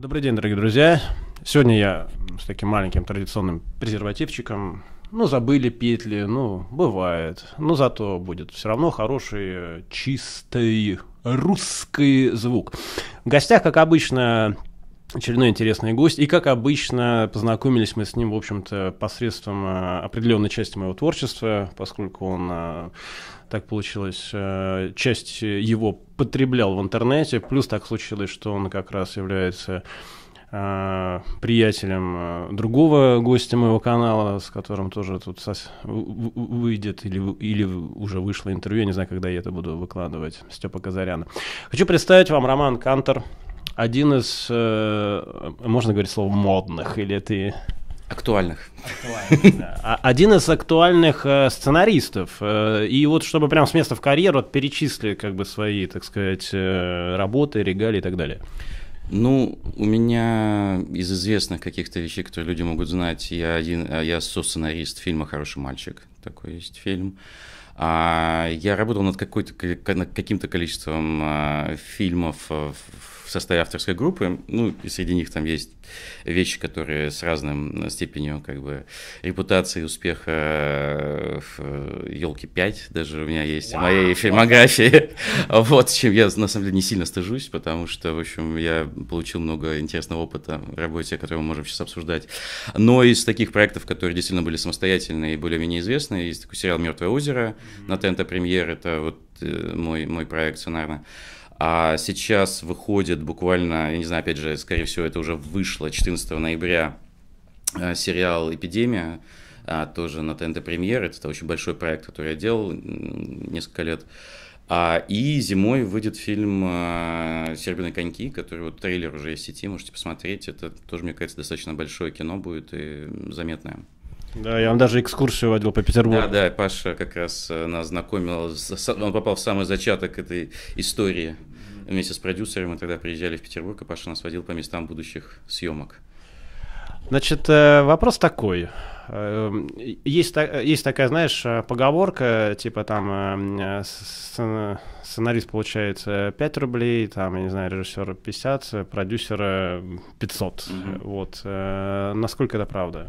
Добрый день, дорогие друзья. Сегодня я с таким маленьким традиционным презервативчиком. Ну, забыли петли, ну, бывает. Но зато будет все равно хороший, чистый русский звук. В гостях, как обычно, очередной интересный гость. И, как обычно, познакомились мы с ним, в общем-то, посредством э, определенной части моего творчества, поскольку он, э, так получилось, э, часть его потреблял в интернете. Плюс так случилось, что он как раз является приятелем другого гостя моего канала, с которым тоже тут выйдет или, или уже вышло интервью, я не знаю, когда я это буду выкладывать, Степа Казаряна. Хочу представить вам Роман Кантор, один из, э, можно говорить слово модных, или ты... Актуальных. Актуальных да. А один из актуальных э, сценаристов. Э, и вот чтобы прям с места в карьеру вот, перечисли как бы свои, так сказать, э, работы, регалии и так далее. Ну, у меня из известных каких-то вещей, которые люди могут знать, я один, э, я со-сценарист фильма «Хороший мальчик», такой есть фильм. А я работал над, какой-то, над каким-то количеством а, фильмов в, в составе авторской группы, ну, и среди них там есть вещи, которые с разным степенью, как бы, репутации, успеха в «Елке 5», даже у меня есть wow, в моей фильмографии, вот, чем я, на самом деле, не сильно стыжусь, потому что, в общем, я получил много интересного опыта в работе, который мы можем сейчас обсуждать, но из таких проектов, которые действительно были самостоятельные и более-менее известны, есть такой сериал «Мертвое озеро» mm-hmm. на ТНТ-премьер, это вот э, мой, мой проект сценарно. А сейчас выходит буквально, я не знаю, опять же, скорее всего, это уже вышло 14 ноября э, сериал «Эпидемия», а, тоже на ТНТ премьер, это очень большой проект, который я делал несколько лет. А, и зимой выйдет фильм э, «Серебряные коньки», который вот трейлер уже есть в сети, можете посмотреть. Это тоже, мне кажется, достаточно большое кино будет и заметное. Да, я вам даже экскурсию водил по Петербургу. Да, да, Паша как раз э, нас знакомил, он попал в самый зачаток этой истории. Mm-hmm. Вместе с продюсером мы тогда приезжали в Петербург, и Паша нас водил по местам будущих съемок. Значит, э, вопрос такой. Эм, есть, есть такая, знаешь, э, поговорка, типа там э, сценарист получает 5 рублей, там, я не знаю, режиссер 50, продюсер 500. Mm-hmm. Вот. Насколько это правда?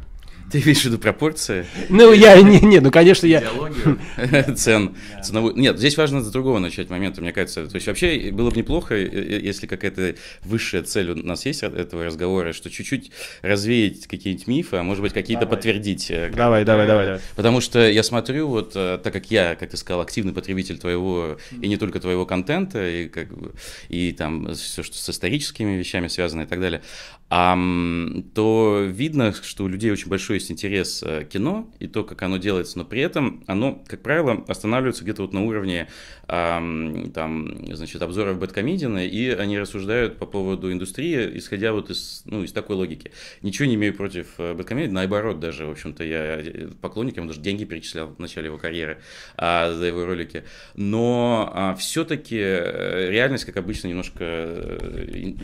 Ты имеешь в виду пропорции? Ну, я, не, не, ну, конечно, я... Цен, ценовую... Нет, здесь важно с другого начать момента, мне кажется. То есть вообще было бы неплохо, э, э, если какая-то высшая цель у нас есть от этого разговора, что чуть-чуть развеять какие-нибудь мифы, а может быть, какие-то подтвердить. Э, давай, давай, давай, давай. Потому что я смотрю, вот так как я, как ты сказал, активный потребитель твоего, и не только твоего контента, и, как, и там все, что с историческими вещами связано и так далее, то видно, что у людей очень большой большой есть интерес э, кино и то, как оно делается, но при этом оно, как правило, останавливается где-то вот на уровне там, значит, обзоров Бэткомедиана, и они рассуждают по поводу индустрии, исходя вот из, ну, из такой логики. Ничего не имею против э, Бэткомедиана, наоборот даже, в общем-то, я э, поклонник, ему даже деньги перечислял в начале его карьеры а, за его ролики. Но а, все-таки реальность, как обычно, немножко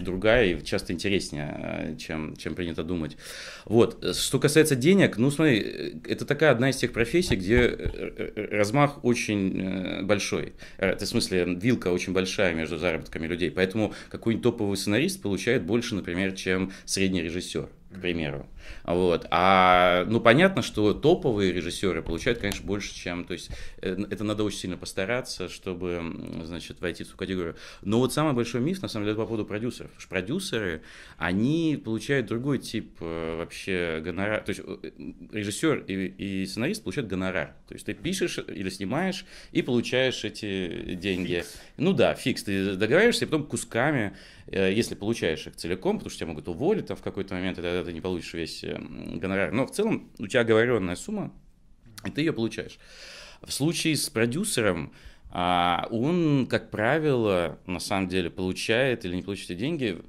другая и часто интереснее, чем, чем принято думать. Вот. Что касается денег, ну смотри, э, это такая одна из тех профессий, где э, э, размах очень большой. Это, в смысле, вилка очень большая между заработками людей. Поэтому какой-нибудь топовый сценарист получает больше, например, чем средний режиссер, к примеру. Вот. А, ну, понятно, что топовые режиссеры получают, конечно, больше, чем... То есть э, это надо очень сильно постараться, чтобы, значит, войти в эту категорию. Но вот самый большой миф, на самом деле, по поводу продюсеров. Потому что продюсеры, они получают другой тип э, вообще гонорар. То есть э, режиссер и, и сценарист получают гонорар. То есть ты пишешь или снимаешь и получаешь эти деньги. Фикс. Ну да, фикс. Ты договариваешься, и потом кусками, если получаешь их целиком, потому что тебя могут уволить там в какой-то момент, и тогда ты не получишь весь здесь э, гонорар. Но в целом у тебя оговоренная сумма, и ты ее получаешь. В случае с продюсером, а, он, как правило, на самом деле получает или не получает деньги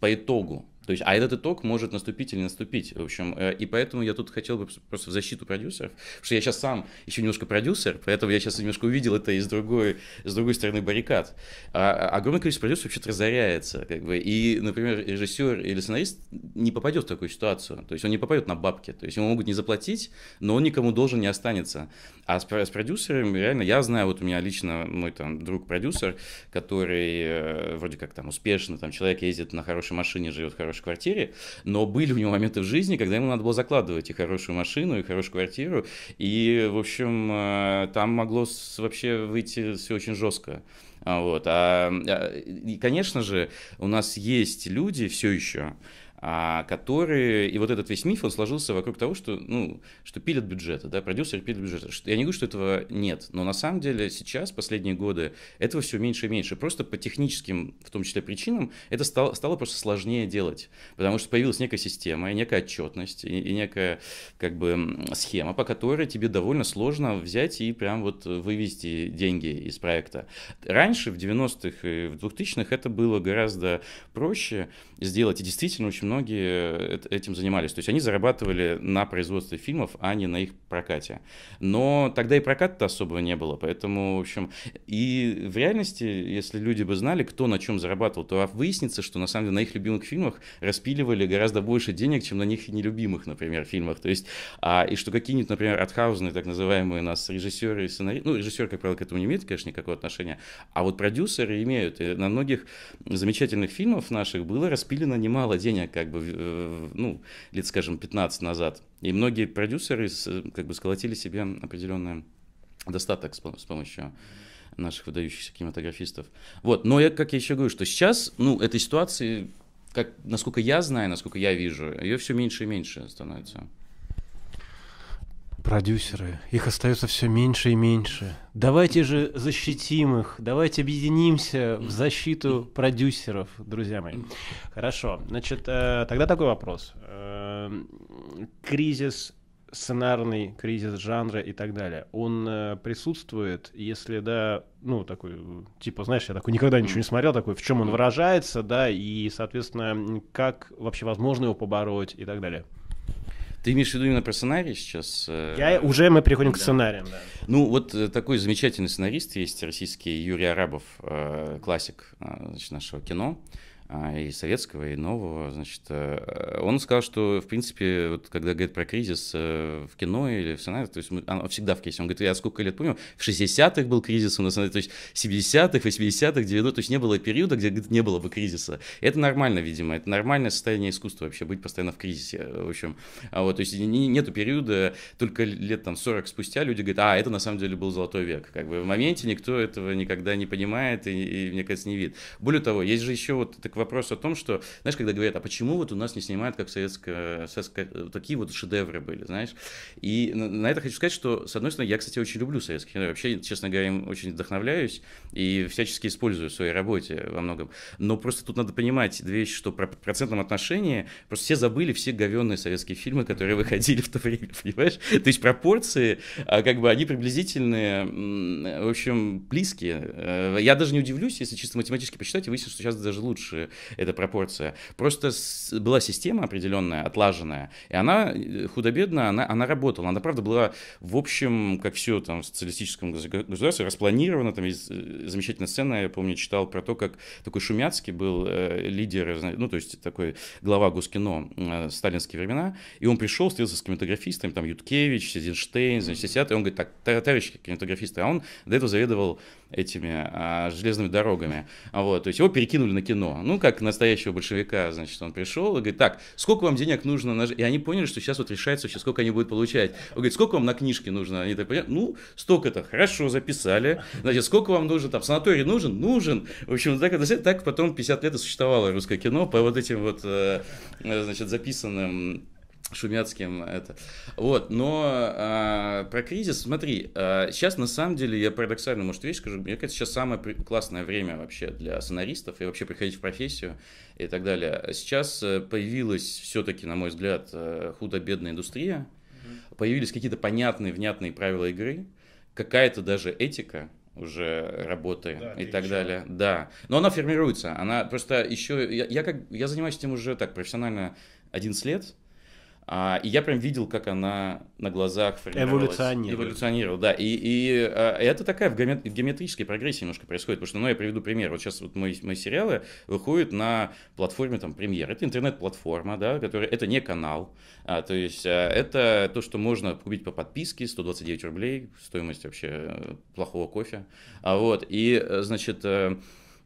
по итогу то есть, а этот итог может наступить или наступить, в общем. Э, и поэтому я тут хотел бы просто в защиту продюсеров, потому что я сейчас сам еще немножко продюсер, поэтому я сейчас немножко увидел это из другой, с другой стороны баррикад. А, а огромное количество продюсеров вообще-то разоряется, как бы. И, например, режиссер или сценарист не попадет в такую ситуацию, то есть он не попадет на бабки, то есть ему могут не заплатить, но он никому должен не останется. А с, с продюсерами реально, я знаю, вот у меня лично мой там друг-продюсер, который э, вроде как там успешный, там человек ездит на хорошей машине, живет хорошо хорошей квартире, но были у него моменты в жизни, когда ему надо было закладывать и хорошую машину, и хорошую квартиру, и, в общем, э, там могло вообще выйти все очень жестко. Вот. А, а, и, конечно же, у нас есть люди все еще, а, которые... И вот этот весь миф, он сложился вокруг того, что, ну, что пилят бюджеты, да, продюсеры пилят бюджеты. Я не говорю, что этого нет, но на самом деле сейчас, последние годы, этого все меньше и меньше. Просто по техническим, в том числе, причинам это стало, стало просто сложнее делать, потому что появилась некая система и некая отчетность, и, и некая, как бы, схема, по которой тебе довольно сложно взять и прям вот вывести деньги из проекта. Раньше, в 90-х и в 2000-х, это было гораздо проще, сделать. И действительно, очень многие э, этим занимались. То есть они зарабатывали на производстве фильмов, а не на их прокате. Но тогда и проката-то особого не было, поэтому, в общем, и в реальности, если люди бы знали, кто на чем зарабатывал, то а, выяснится, что на самом деле на их любимых фильмах распиливали гораздо больше денег, чем на них нелюбимых, например, фильмах. То есть, а, и что какие-нибудь, например, отхаузные, так называемые нас режиссеры и сценаристы, ну, режиссер, как правило, к этому не имеет, конечно, никакого отношения, а вот продюсеры имеют. И на многих замечательных фильмов наших было распиливание спилено немало денег, как бы, э, ну, лет, скажем, 15 назад. И многие продюсеры, э, как бы, сколотили себе определенный достаток с помощью наших выдающихся кинематографистов. Вот, но я, как я еще говорю, что сейчас, ну, этой ситуации, как, насколько я знаю, насколько я вижу, ее все меньше и меньше становится продюсеры. Их остается все меньше и меньше. Давайте же защитим их, давайте объединимся в защиту продюсеров, друзья мои. Хорошо, значит, э, тогда такой вопрос. Э, кризис сценарный, кризис жанра и так далее, он э, присутствует, если, да, ну, такой, типа, знаешь, я такой никогда ничего не смотрел, такой, в чем он выражается, да, и, соответственно, как вообще возможно его побороть и так далее. — ты имеешь в виду именно про сценарий сейчас? Я, уже мы переходим да. к сценариям, да. Ну, вот э, такой замечательный сценарист есть российский Юрий Арабов, э, классик а, значит, нашего кино. А, и советского, и нового, значит, э, он сказал, что, в принципе, вот когда говорит про кризис э, в кино или в сценарии, то есть он всегда в кризисе, он говорит, я сколько лет помню, в 60-х был кризис у нас, то есть 70-х, 80-х, 90-х, то есть не было периода, где говорит, не было бы кризиса. Это нормально, видимо, это нормальное состояние искусства вообще, быть постоянно в кризисе, в общем. А вот, то есть нету периода, только лет там 40 спустя люди говорят, а, это на самом деле был золотой век. Как бы в моменте никто этого никогда не понимает и, и мне кажется, не видит. Более того, есть же еще вот такая вопрос о том, что, знаешь, когда говорят, а почему вот у нас не снимают, как советская, советская э, такие вот шедевры были, знаешь? И на, на это хочу сказать, что, с одной стороны, я, кстати, очень люблю советские, кино, вообще, честно говоря, им очень вдохновляюсь и всячески использую в своей работе во многом. Но просто тут надо понимать две вещи, что про процентном отношении просто все забыли все говенные советские фильмы, которые выходили в то время, понимаешь? То есть пропорции, а, как бы, они приблизительные, в общем, близкие. Э, я даже не удивлюсь, если чисто математически посчитать, и выяснится, что сейчас даже лучше эта пропорция. Просто была система определенная, отлаженная, и она э, худо-бедно, она, она работала. Она, правда, была в общем, как все там в социалистическом государстве, распланирована. Там есть э, замечательная сцена, я помню, читал про то, как такой Шумяцкий был э, лидер, ну, то есть такой глава Госкино э, сталинские времена, и он пришел, встретился с кинематографистами, там, Юткевич, Сизенштейн, значит, сидят, и он говорит, так, товарищи кинематографисты, а он до этого заведовал этими а, железными дорогами. Вот, то есть его перекинули на кино. Ну, ну, как настоящего большевика, значит, он пришел и говорит, так, сколько вам денег нужно? На...? И они поняли, что сейчас вот решается вообще, сколько они будут получать. Он говорит, сколько вам на книжке нужно? Они так понимают, ну, столько-то, хорошо, записали. Значит, сколько вам нужно, там, санаторий нужен? Нужен. В общем, так, так потом 50 лет и существовало русское кино по вот этим вот, э, э, значит, записанным шумяцким это. Вот, но а, про кризис, смотри, а, сейчас на самом деле, я парадоксально, может, вещь скажу, мне кажется, сейчас самое при- классное время вообще для сценаристов и вообще приходить в профессию и так далее. Сейчас э, появилась все-таки, на мой взгляд, э, худо-бедная индустрия, угу. появились какие-то понятные, внятные правила игры, какая-то даже этика, уже работы да, и так еще. далее. Да. Но она формируется. Она просто еще. Я, я, как, я занимаюсь этим уже так профессионально 11 лет. А, и я прям видел, как она на глазах эволюционировала. Эволюционировала, да. И, и а, это такая в геометрической прогрессии немножко происходит. Потому что, ну, я приведу пример. Вот сейчас вот мои, мои сериалы выходят на платформе там премьер. Это интернет-платформа, да, которая... Это не канал. А, то есть а, это то, что можно купить по подписке, 129 рублей, стоимость вообще э, плохого кофе. А вот, и, э, значит... Э,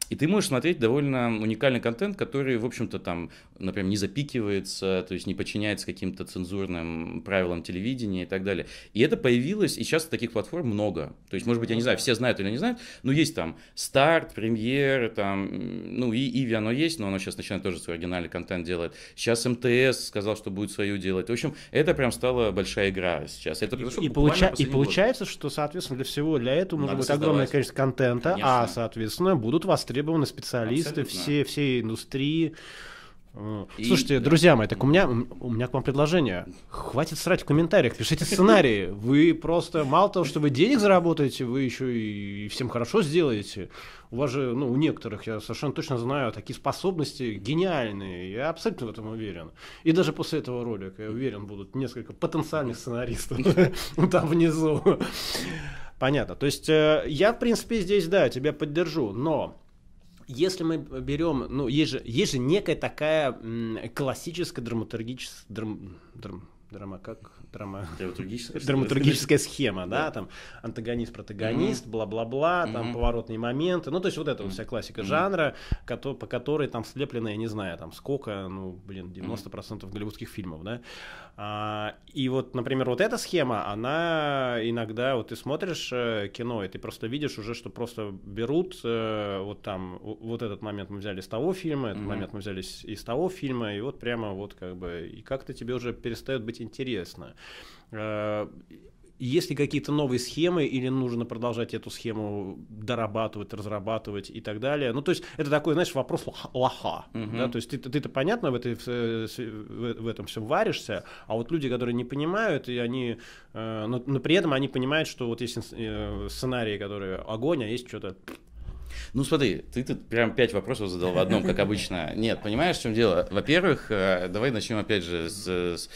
и ты можешь смотреть довольно уникальный контент, который, в общем-то, там, например, не запикивается, то есть не подчиняется каким-то цензурным правилам телевидения и так далее. И это появилось, и сейчас таких платформ много. То есть, может быть, я не знаю, все знают или не знают, но есть там старт, премьер, там, ну, и Иви оно есть, но оно сейчас начинает тоже свой оригинальный контент делать. Сейчас МТС сказал, что будет свою делать. В общем, это прям стала большая игра сейчас. Это и, и, получа- и получается, год. что, соответственно, для всего для этого нужно будет огромное количество контента, а, Конечно. а, соответственно, будут востребованы востребованы специалисты Абсолютно. все, всей индустрии. Э, и, Слушайте, да. друзья мои, так у меня, у меня к вам предложение. Хватит срать в комментариях, пишите сценарии. Вы просто, мало того, что вы денег заработаете, вы еще и всем хорошо сделаете. У вас же, ну, у некоторых, я совершенно точно знаю, такие способности гениальные. Я абсолютно в этом уверен. И даже после этого ролика, я уверен, будут несколько потенциальных сценаристов там внизу. Понятно. То есть э, я, в принципе, здесь, да, тебя поддержу, но если мы берем, ну, есть же, есть же некая такая классическая драматургическая, драм, драм, драма как драма драматургическая, драматургическая схема, да, там антагонист, протагонист, бла бла-бла-бла, mm-hmm. там поворотные моменты, ну то есть вот эта mm вся классика mm-hmm. жанра, по которой там слеплено, я не знаю, там сколько, ну блин, 90% mm-hmm. голливудских фильмов, да, а, и вот, например, вот эта схема, она иногда, вот ты смотришь э, кино, и ты просто видишь уже, что просто берут э, вот там, вот этот момент мы взяли с того фильма, этот mm-hmm. момент мы взяли из того фильма, и вот прямо вот как бы, и как-то тебе уже перестает быть интересно. Э, есть ли какие-то новые схемы или нужно продолжать эту схему дорабатывать, разрабатывать и так далее? Ну, то есть это такой, знаешь, вопрос лоха. Угу. Да? То есть ты, ты-то, понятно, в, этой, э, в этом всем варишься, а вот люди, которые не понимают, и они, э, но, но при этом они понимают, что вот есть э, сценарии, которые огонь, а есть что-то ну смотри, ты тут прям пять вопросов задал в одном, как обычно. Нет, понимаешь, в чем дело? Во-первых, давай начнем опять же с, с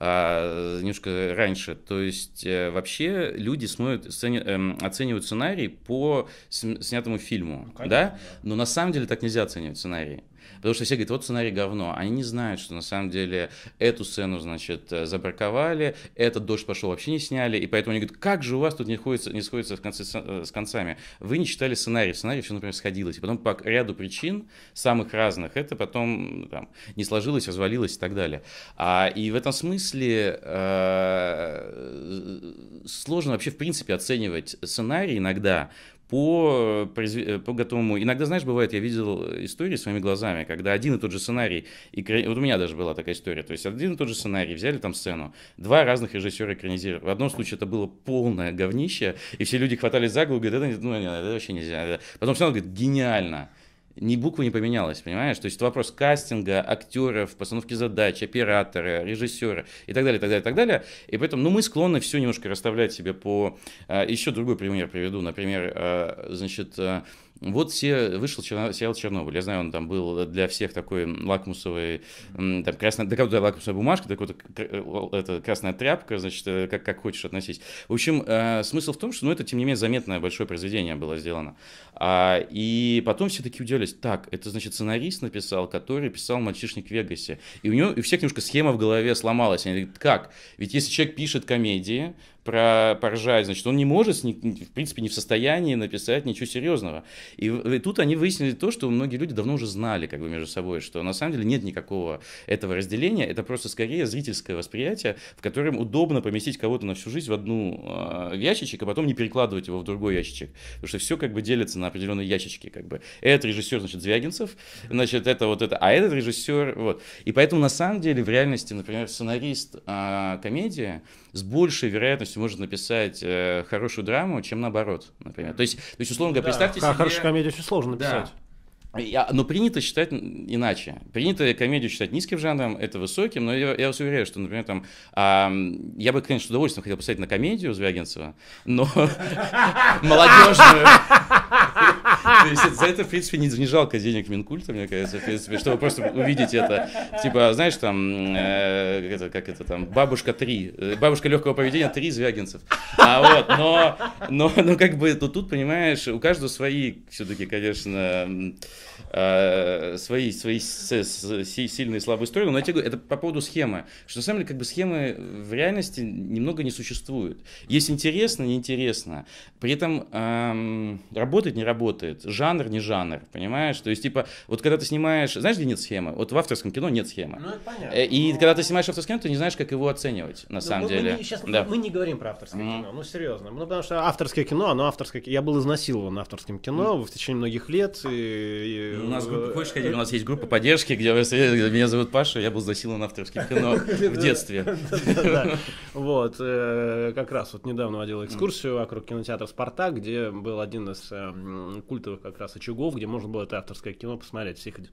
а, немножко раньше. То есть э, вообще люди смотрят, эм, оценивают сценарий по снятому фильму, ну, конечно, да? да? Но на самом деле так нельзя оценивать сценарий. Потому что все говорят, вот сценарий говно. Они не знают, что на самом деле эту сцену, значит, э, забраковали, этот дождь пошел вообще не сняли, и поэтому они говорят, как же у вас тут не, ходится, не сходится в конце, э, с концами. Вы не читали сценарий, Сценарий все, например, сходилось. И потом по ряду причин, самых разных, это потом ну, там, не сложилось, развалилось и так далее. А, и в этом смысле э, сложно вообще, в принципе, оценивать сценарий иногда, по, э, э, по готовому. Иногда, знаешь, бывает, я видел э, истории своими глазами, когда один и тот же сценарий, и вот у меня даже была такая история, то есть один и тот же сценарий, взяли там сцену, два разных режиссера экранизировали. В одном случае это было полное говнище, и все люди хватались за голову, говорят, это, ну, это вообще нельзя. Потом все равно говорит, гениально ни буквы не поменялось, понимаешь? То есть это вопрос кастинга, актеров, постановки задач, оператора, режиссера и так далее, так далее, так далее. И поэтому, ну, мы склонны все немножко расставлять себе по... А, Еще другой пример приведу. Например, а, значит, а, вот все, вышел Черно, сериал «Чернобыль». Я знаю, он там был для всех такой лакмусовый, там, красная, да какая лакмусовая бумажка, такой э, это красная тряпка, значит, э, как, как хочешь относить. В общем, э, смысл в том, что, ну, это, тем не менее, заметное большое произведение было сделано. А, и потом все таки удивлялись, так, это, значит, сценарист написал, который писал «Мальчишник в Вегасе». И у него, и у всех немножко схема в голове сломалась. Они говорят, как? Ведь если человек пишет комедии, про поржать, значит, он не может, в принципе, не в состоянии написать ничего серьезного. И, и тут они выяснили то, что многие люди давно уже знали как бы между собой, что на самом деле нет никакого этого разделения, это просто скорее зрительское восприятие, в котором удобно поместить кого-то на всю жизнь в одну э, ящичек, а потом не перекладывать его в другой ящичек, потому что все как бы делится на определенные ящички, как бы. Этот режиссер, значит, Звягинцев, значит, это вот это, а этот режиссер, вот. И поэтому на самом деле в реальности, например, сценарист э, а, комедии, с большей вероятностью может написать э, хорошую драму, чем наоборот, например. То есть, то есть условно говоря, да, представьте себе... Хорошую комедию очень сложно написать. Да. Но принято считать иначе. Принято комедию считать низким жанром, это высоким, но я, я вас уверяю, что, например, там, а, я бы, конечно, с удовольствием хотел писать на комедию Звягинцева, но молодежную, то есть За это, в принципе, не жалко денег Минкульта, мне кажется, в принципе, чтобы просто увидеть это. Типа, знаешь, там, э, это, как это там, бабушка 3, э, бабушка легкого поведения 3 Звягинцев. А вот, но, но, но как бы, ну, тут, понимаешь, у каждого свои, все-таки, конечно, э, свои, свои сильные и слабые стороны, но я тебе говорю, это по поводу схемы, что, на самом деле, как бы, схемы в реальности немного не существуют, Есть интересно, неинтересно. При этом, эм, работает, не работает, жанр, не жанр, понимаешь? То есть, типа, вот когда ты снимаешь, знаешь, где нет схемы? Вот в авторском кино нет схемы. Ну, это понятно. Э, и но... когда ты снимаешь авторское кино, ты не знаешь, как его оценивать, на но ну, самом мы, деле. Мы, сейчас да. мы не говорим про авторское mm. кино, ну, серьезно. Ну, потому что авторское кино, оно авторское... Я был изнасилован авторским кино mm. в течение многих лет. И... Ну, у нас группа, хочешь ходить? У нас есть группа поддержки, где меня зовут Паша, я был изнасилован авторским кино в детстве. Вот, э, как раз вот недавно водил экскурсию вокруг кинотеатра «Спартак», где был один из культовых как раз очагов, где можно было это авторское кино посмотреть, всех этих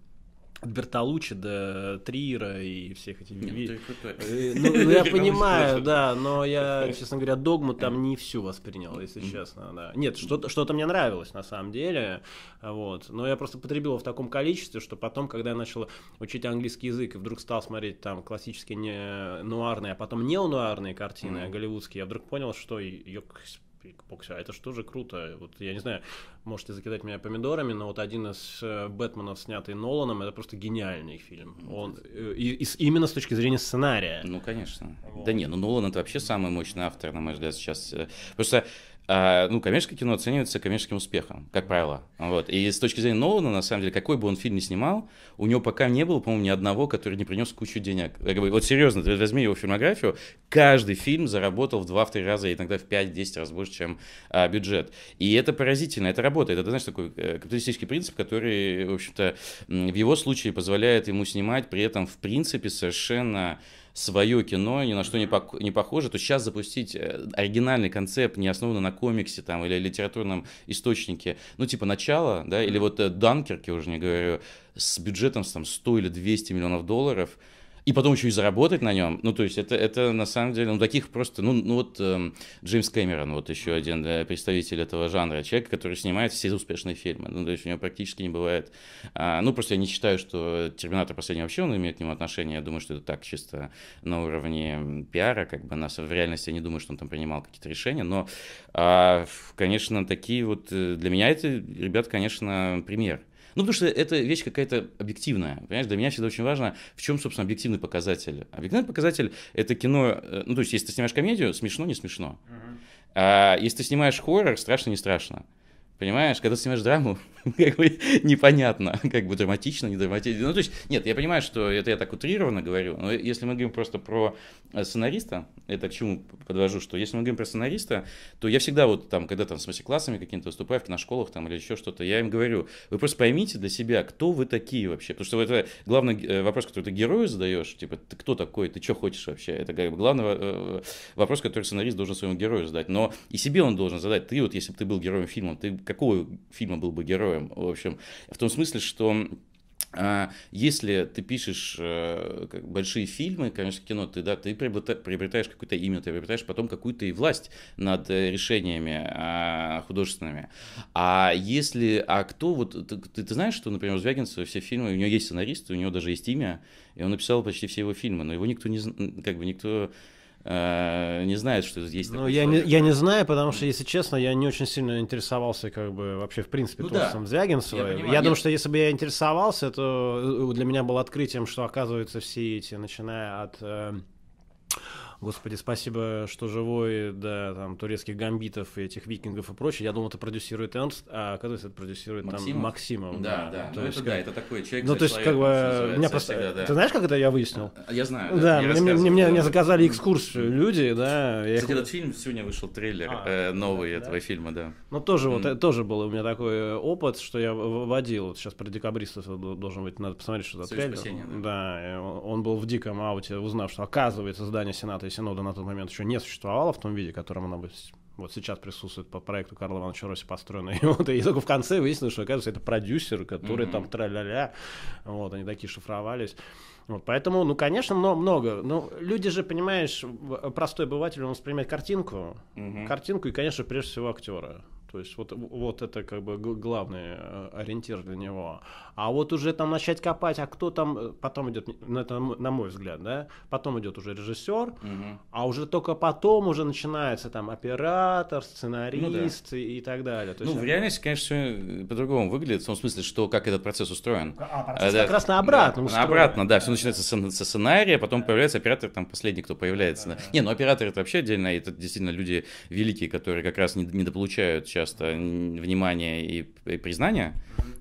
от Бертолучи до Триера и всех этих... Нет, ну, э, ну, ну, я понимаю, да, но я, честно говоря, догму там не всю воспринял, если честно, да. Нет, что-то что то мне нравилось на самом деле, вот, но я просто потребил в таком количестве, что потом, когда я начал учить английский язык и вдруг стал смотреть там классические не нуарные, а потом неонуарные картины mm-hmm. голливудские, я вдруг понял, что, ёксь, кикбокса. Это же круто. Вот я не знаю, можете закидать меня помидорами, но вот один из э, Бэтменов, снятый Ноланом, это просто гениальный фильм. Он э, и, и, именно с точки зрения сценария. Ну, конечно. Вот. Да не, ну Нолан это вообще самый мощный автор, на мой взгляд, сейчас. Просто а, ну, коммерческое кино оценивается коммерческим успехом, как правило. Вот. И с точки зрения Нолана, на самом деле, какой бы он фильм ни снимал, у него пока не было, по-моему, ни одного, который не принес кучу денег. Вот серьезно, ты возьми его фильмографию, каждый фильм заработал в 2-3 раза, иногда в 5-10 раз больше, чем а, бюджет. И это поразительно, это работает. Это, знаешь, такой э, капиталистический принцип, который, в общем-то, в его случае позволяет ему снимать при этом, в принципе, совершенно свое кино, ни на что не, по не похоже, то сейчас запустить э, оригинальный концепт, не основанный на комиксе там, или литературном источнике, ну, типа «Начало», да, или вот э, Данкерки уже не говорю, с бюджетом там 100 или 200 миллионов долларов – и потом еще и заработать на нем. Ну, то есть это, это на самом деле, ну, таких просто, ну, ну вот эм, Джеймс Кэмерон, вот еще один да, э, представитель этого жанра, человек, который снимает все успешные фильмы. Ну, то есть у него практически не бывает... А, ну, просто я не считаю, что «Терминатор последний» вообще он имеет к нему отношение. Я думаю, что это так чисто на уровне пиара, как бы нас в реальности я не думаю, что он там принимал какие-то решения, но, а, конечно, такие вот... Э, для меня эти ребят, конечно, пример. Ну, потому что это вещь какая-то объективная. Понимаешь, для меня всегда очень важно, в чем, собственно, объективный показатель. Объективный показатель – это кино, э, ну, то есть, если ты снимаешь комедию, смешно, не смешно. Uh-huh. А если ты снимаешь хоррор, страшно, не страшно. Понимаешь, когда ты снимаешь драму, как бы непонятно, как бы драматично, не драматично. Ну, то есть, нет, я понимаю, что это я так утрированно говорю, но если мы говорим просто про э, сценариста, это к чему подвожу, что если мы говорим про сценариста, то я всегда вот там, когда там с мастер-классами каким-то выступаю, в школах там или еще что-то, я им говорю, вы просто поймите для себя, кто вы такие вообще, потому что это главный э, вопрос, который ты герою задаешь, типа, ты кто такой, ты что хочешь вообще, это как бы главный э, вопрос, который сценарист должен своему герою задать, но и себе он должен задать, ты вот, если бы ты был героем фильма, ты какого фильма был бы героем, строим, в общем, в том смысле, что а, если ты пишешь э, большие фильмы, конечно, кино, ты, да, ты приобретаешь какое-то имя, ты приобретаешь потом какую-то и власть над э, решениями а, художественными. А если, а кто, вот ты, ты, знаешь, что, например, у все фильмы, у него есть сценарист, у него даже есть имя, и он написал почти все его фильмы, но его никто не, как бы никто Э, не знает, что здесь. Ну, я не, я не знаю, потому что, если честно, я не очень сильно интересовался, как бы, вообще, в принципе, ну, творчеством да. Звягинцева. Я, я думаю, что если бы я интересовался, то э, для меня было открытием, что, оказывается, все эти, начиная от... Э, Господи, спасибо, что живой, да, там, турецких гамбитов и этих викингов и прочее. Я думал, это продюсирует Эрнст, а оказывается, это продюсирует Максимов? там Максимов. Да, да. да. То ну, есть, это, как... да, это такой человек. Ну, то есть, как бы, меня просто... всегда, да. ты знаешь, как это я выяснил? А, я знаю, да. да мне, мне, мне, мне заказали экскурсию люди, да. Кстати, их... этот фильм, сегодня вышел трейлер а, э, новый да, этого да. фильма, да. Ну, тоже, mm. вот, тоже был у меня такой э, опыт, что я водил, вот сейчас про декабристов должен быть, надо посмотреть, что за трейлер. Спасения, да. да, он был в диком ауте, узнав, что оказывается здание Сената Пятая Синода на тот момент еще не существовала в том виде, в котором она бы вот сейчас присутствует по проекту Карла Ивановича Росси построена. И, вот, и только в конце выяснилось, что, оказывается, это продюсеры, которые mm-hmm. там тра-ля-ля. Вот, они такие шифровались. Вот, поэтому, ну, конечно, много, много. Ну, Но люди же, понимаешь, э, простой обыватель, он воспринимает картинку. Mm-hmm. Картинку и, конечно, прежде всего актера. То есть вот, вот это как бы главный э, ориентир для него. А вот уже там начать копать, а кто там, э, потом идет, ну это на мой взгляд, да, потом идет уже режиссер, угу. а уже только потом уже начинается там оператор, сценарист ну, да. и, так далее. То ну, есть, в э, реальности, конечно, все э, по-другому выглядит, в том смысле, что как этот процесс устроен. А, процесс а, да, как раз на обратно да, устроен. На обратно, да, все начинается со сценария, а потом появляется оператор, там последний, кто появляется. Да, да. Не, ну оператор это вообще отдельно, это действительно люди великие, которые как раз не дополучают часто внимания и, и признания,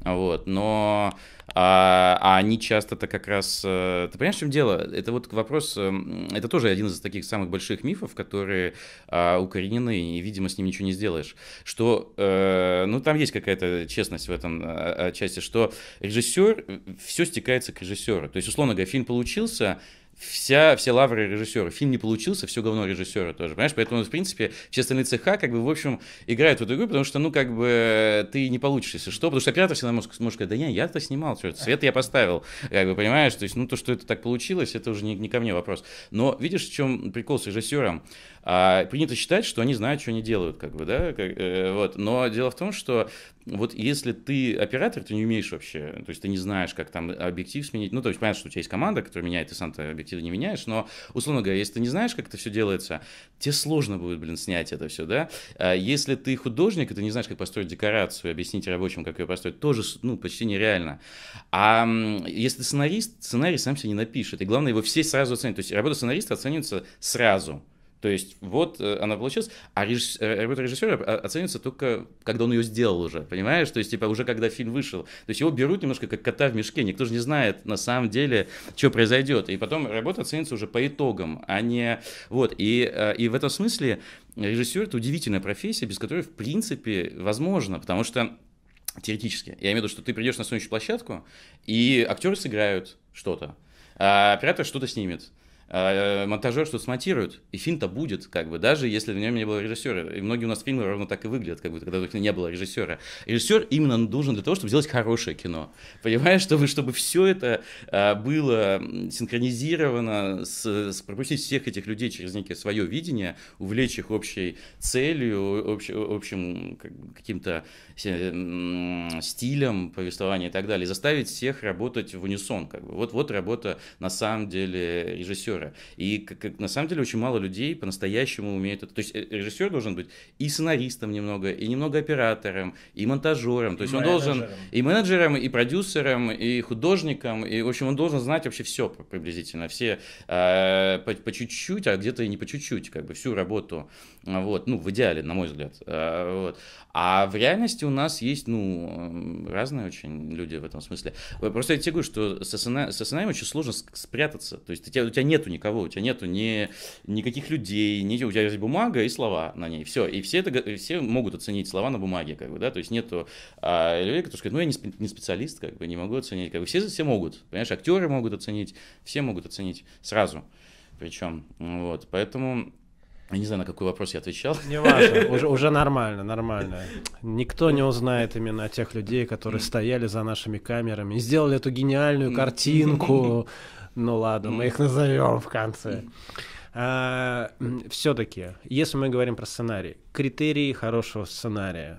вот, но а, а они часто-то как раз... Э, ты понимаешь, в чем дело? Это вот вопрос... Э, это тоже один из таких самых больших мифов, которые а, укоренены, и, видимо, с ним ничего не сделаешь. Что... А, ну, там есть какая-то честность в этом части, что режиссер... Все стекается к режиссеру. То есть, условно говоря, фильм получился, вся, все лавры режиссера. Фильм не получился, все говно режиссера тоже, понимаешь? Поэтому, в принципе, все остальные цеха, как бы, в общем, играют в эту игру, потому что, ну, как бы, ты не получишь, если что, потому что оператор всегда может, может сказать, да не, я-то снимал, что свет я поставил, как бы, понимаешь? То есть, ну, то, что это так получилось, это уже не, не ко мне вопрос. Но видишь, в чем прикол с режиссером? А принято считать, что они знают, что они делают, как бы, да, как, э, вот. Но дело в том, что вот если ты оператор, ты не умеешь вообще, то есть ты не знаешь, как там объектив сменить, ну, то есть понятно, что у тебя есть команда, которая меняет, ты сам-то объективы не меняешь, но, условно говоря, если ты не знаешь, как это все делается, тебе сложно будет, блин, снять это все, да. А если ты художник, и ты не знаешь, как построить декорацию, объяснить рабочим, как ее построить, тоже, ну, почти нереально. А если ты сценарист, сценарий сам себе не напишет, и главное, его все сразу оценят, то есть работа сценариста оценивается сразу, то есть вот э, она получилась, а реж... Э, работа режиссера э, оценится только, когда он ее сделал уже, понимаешь? То есть типа уже когда фильм вышел. То есть его берут немножко как кота в мешке, никто же не знает на самом деле, что произойдет. И потом работа оценится уже по итогам, а не... Вот, и, и в этом смысле режиссер — это удивительная профессия, без которой, в принципе, возможно, потому что теоретически. Я имею в виду, что ты придешь на съемочную площадку, и актеры сыграют что-то, а оператор что-то снимет, Э, монтажер что смонтирует, и фильм-то будет, как бы, даже если в нем не было режиссера. И многие у нас фильмы ровно так и выглядят, как бы когда у не было режиссера. Режиссер именно нужен для того, чтобы сделать хорошее кино. Понимаешь, чтобы, чтобы все это э, было синхронизировано, с, с, пропустить всех этих людей через некое свое видение, увлечь их общей целью, общ, общим каким-то э, стилем повествования и так далее, заставить всех работать в унисон. Как бы. вот, вот работа на самом деле режиссера режиссера. И как, как, на самом деле очень мало людей по-настоящему умеют это. То есть э, режиссер должен быть и сценаристом немного, и немного оператором, и монтажером. То есть и он менеджером. должен и менеджером, и продюсером, и художником. И, в общем, он должен знать вообще все приблизительно. Все э, по, по чуть-чуть, а где-то и не по чуть-чуть, как бы всю работу. А, вот, ну, в идеале, на мой взгляд. Э, вот. А в реальности у нас есть, ну, разные очень люди в этом смысле. Э, просто я тебе говорю, что со со сценарием очень сложно спрятаться. То есть у тебя, у тебя нет нету никого, у тебя нету ни, никаких людей, ни, у тебя есть бумага и слова на ней, все, и все, это, все могут оценить слова на бумаге, как бы, да, то есть нету а, людей, которые скажут, ну, я не, не специалист, как бы, не могу оценить, как бы, все, все могут, понимаешь, актеры могут оценить, все могут оценить сразу, причем, вот, поэтому... Я не знаю, на какой вопрос я отвечал. Не важно, уже, уже нормально, нормально. Никто не узнает именно тех людей, которые стояли за нашими камерами и сделали эту гениальную картинку, Ну ладно, мы их назовем в конце. А, Все-таки, если мы говорим про сценарий, критерии хорошего сценария,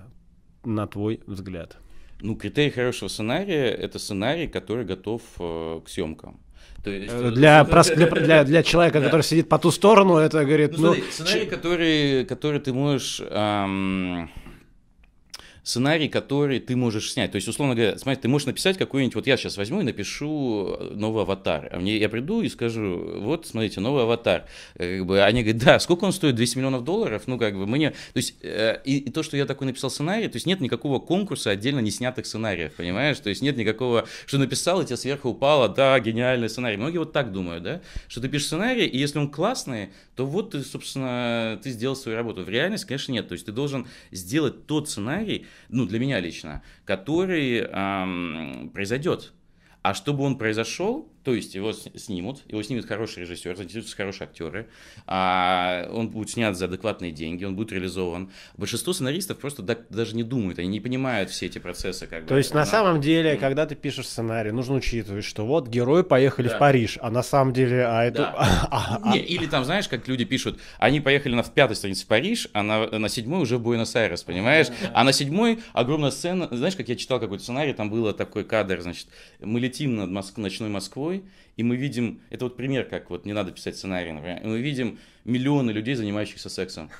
на твой взгляд? Ну, критерии хорошего сценария – это сценарий, который готов э, к съемкам. То есть, э, э, для, для, для, для человека, да. который сидит по ту сторону, это говорит... Ну, ну смотри, сценарий, ч... который, который ты можешь... Эм, сценарий, который ты можешь снять. То есть, условно говоря, смотри, ты можешь написать какой-нибудь, вот я сейчас возьму и напишу э, новый аватар. А мне, я приду и скажу, вот, смотрите, новый аватар. Э, как бы, они говорят, да, сколько он стоит? 200 миллионов долларов? Ну, как бы, мне... То есть, э, и, и то, что я такой написал сценарий, то есть нет никакого конкурса отдельно не снятых сценариев, понимаешь? То есть нет никакого, что написал, и тебе сверху упало, да, гениальный сценарий. Многие вот так думают, да? Что ты пишешь сценарий, и если он классный, то вот ты, собственно, ты сделал свою работу. В реальности, конечно, нет. То есть ты должен сделать тот сценарий, ну, для меня лично, который эм, произойдет. А чтобы он произошел, то есть его снимут, его снимет хороший режиссер, задействуются хорошие актеры, а он будет снят за адекватные деньги, он будет реализован. Большинство сценаристов просто даже не думают, они не понимают все эти процессы. Как То бы, есть на самом деле, mm когда ты пишешь сценарий, нужно учитывать, что вот герои поехали да. в Париж, а на самом деле, а это... Да. А, а, а. не, Или там, знаешь, как люди пишут, они поехали на пятой странице в Париж, а на, на седьмой уже в Буэнос-Айрес, понимаешь? Mm-hmm. А на седьмой огромная сцена, знаешь, как я читал какой-то сценарий, там было такой кадр, значит, мы летим над Моск... ночной Москвой, и мы видим, это вот пример, как вот не надо писать сценарий, например, и мы видим миллионы людей, занимающихся сексом.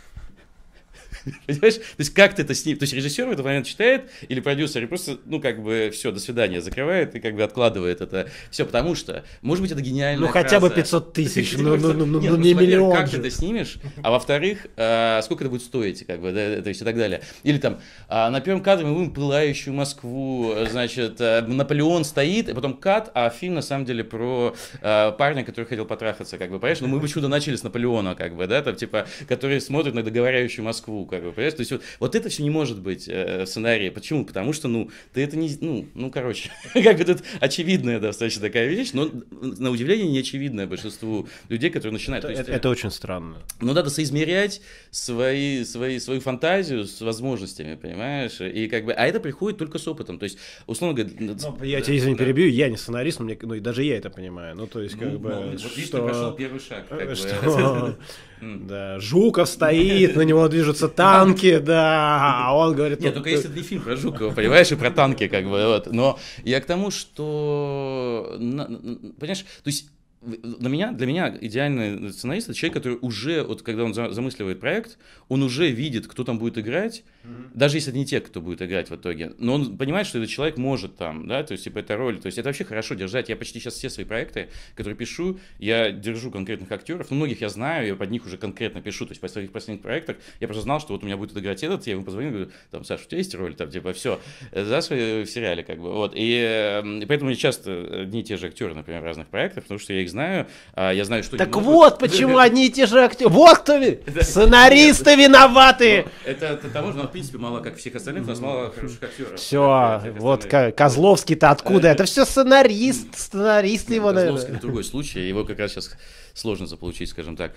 Понимаешь? То есть как ты это с ним... То есть режиссер в этот момент читает, или продюсер, и просто, ну, как бы, все, до свидания, закрывает и как бы откладывает это. Все, потому что, может быть, это гениально. Ну, хотя фраза. бы 500 тысяч, ну, ну, ну, ну, Нет, ну, не миллион Как же. ты это снимешь? А во-вторых, а, сколько это будет стоить, как бы, да, э, то есть и так далее. Или там, а, на первом кадре мы будем пылающую Москву, значит, а, Наполеон стоит, и потом кат, а фильм, на самом деле, про а, парня, который хотел потрахаться, как бы, понимаешь? Ну, мы бы чудо начали с Наполеона, как бы, да, там, типа, который смотрит на договоряющую Москву, как бы, понимаешь? То есть вот, вот это все не может быть э, в Почему? Потому что, ну, ты это не, ну, ну, короче, как бы тут очевидная достаточно такая вещь, но на удивление не очевидная большинству людей, которые начинают. Это, есть, э, это очень странно. Ну, надо соизмерять свои, свои, свою фантазию с возможностями, понимаешь? И как бы, а это приходит только с опытом. То есть, условно говоря... Ну, я тебя, извини, да. перебью, я не сценарист, но мне, ну, и даже я это понимаю. Ну, то есть, как ну, бы... Ну, вот видишь, что... ты прошел первый шаг. Как что... Бы. Да, Жуков стоит, на него движутся танки, да, а он говорит... Нет, ну, только если ты фильм про Жукова, понимаешь, и про танки, как бы, вот. Но я к тому, что, понимаешь, то есть Э, для меня, для меня идеальный э, сценарист это человек, который уже, вот когда он замысливает проект, он уже видит, кто там будет играть, mm-hmm. даже если это не те, кто будет играть в итоге. Но он понимает, что этот человек может там, да, то есть, типа, это роль. То есть, это вообще хорошо держать. Я почти сейчас все свои проекты, которые пишу, я держу конкретных актеров. Ну, многих я знаю, я под них уже конкретно пишу. То есть, по своих последних проектах я просто знал, что вот у меня будет играть этот, я ему позвонил, говорю, там, Саша, у тебя есть роль, там, типа, все, э, за в сериале, как бы, вот. И, и поэтому я часто одни и те же актеры, например, разных проектов, потому что я их их знаю. А я знаю, что... Так вот, почему одни и те же актеры... Вот кто... Сценаристы виноваты! Ну, это того же, но ну, в принципе мало, как всех остальных, у нас мало хороших актеров. Все, вот Козловский-то откуда? Э, это все сценарист, сценарист его, наверное. Козловский это другой случай, его как раз сейчас сложно заполучить, скажем так.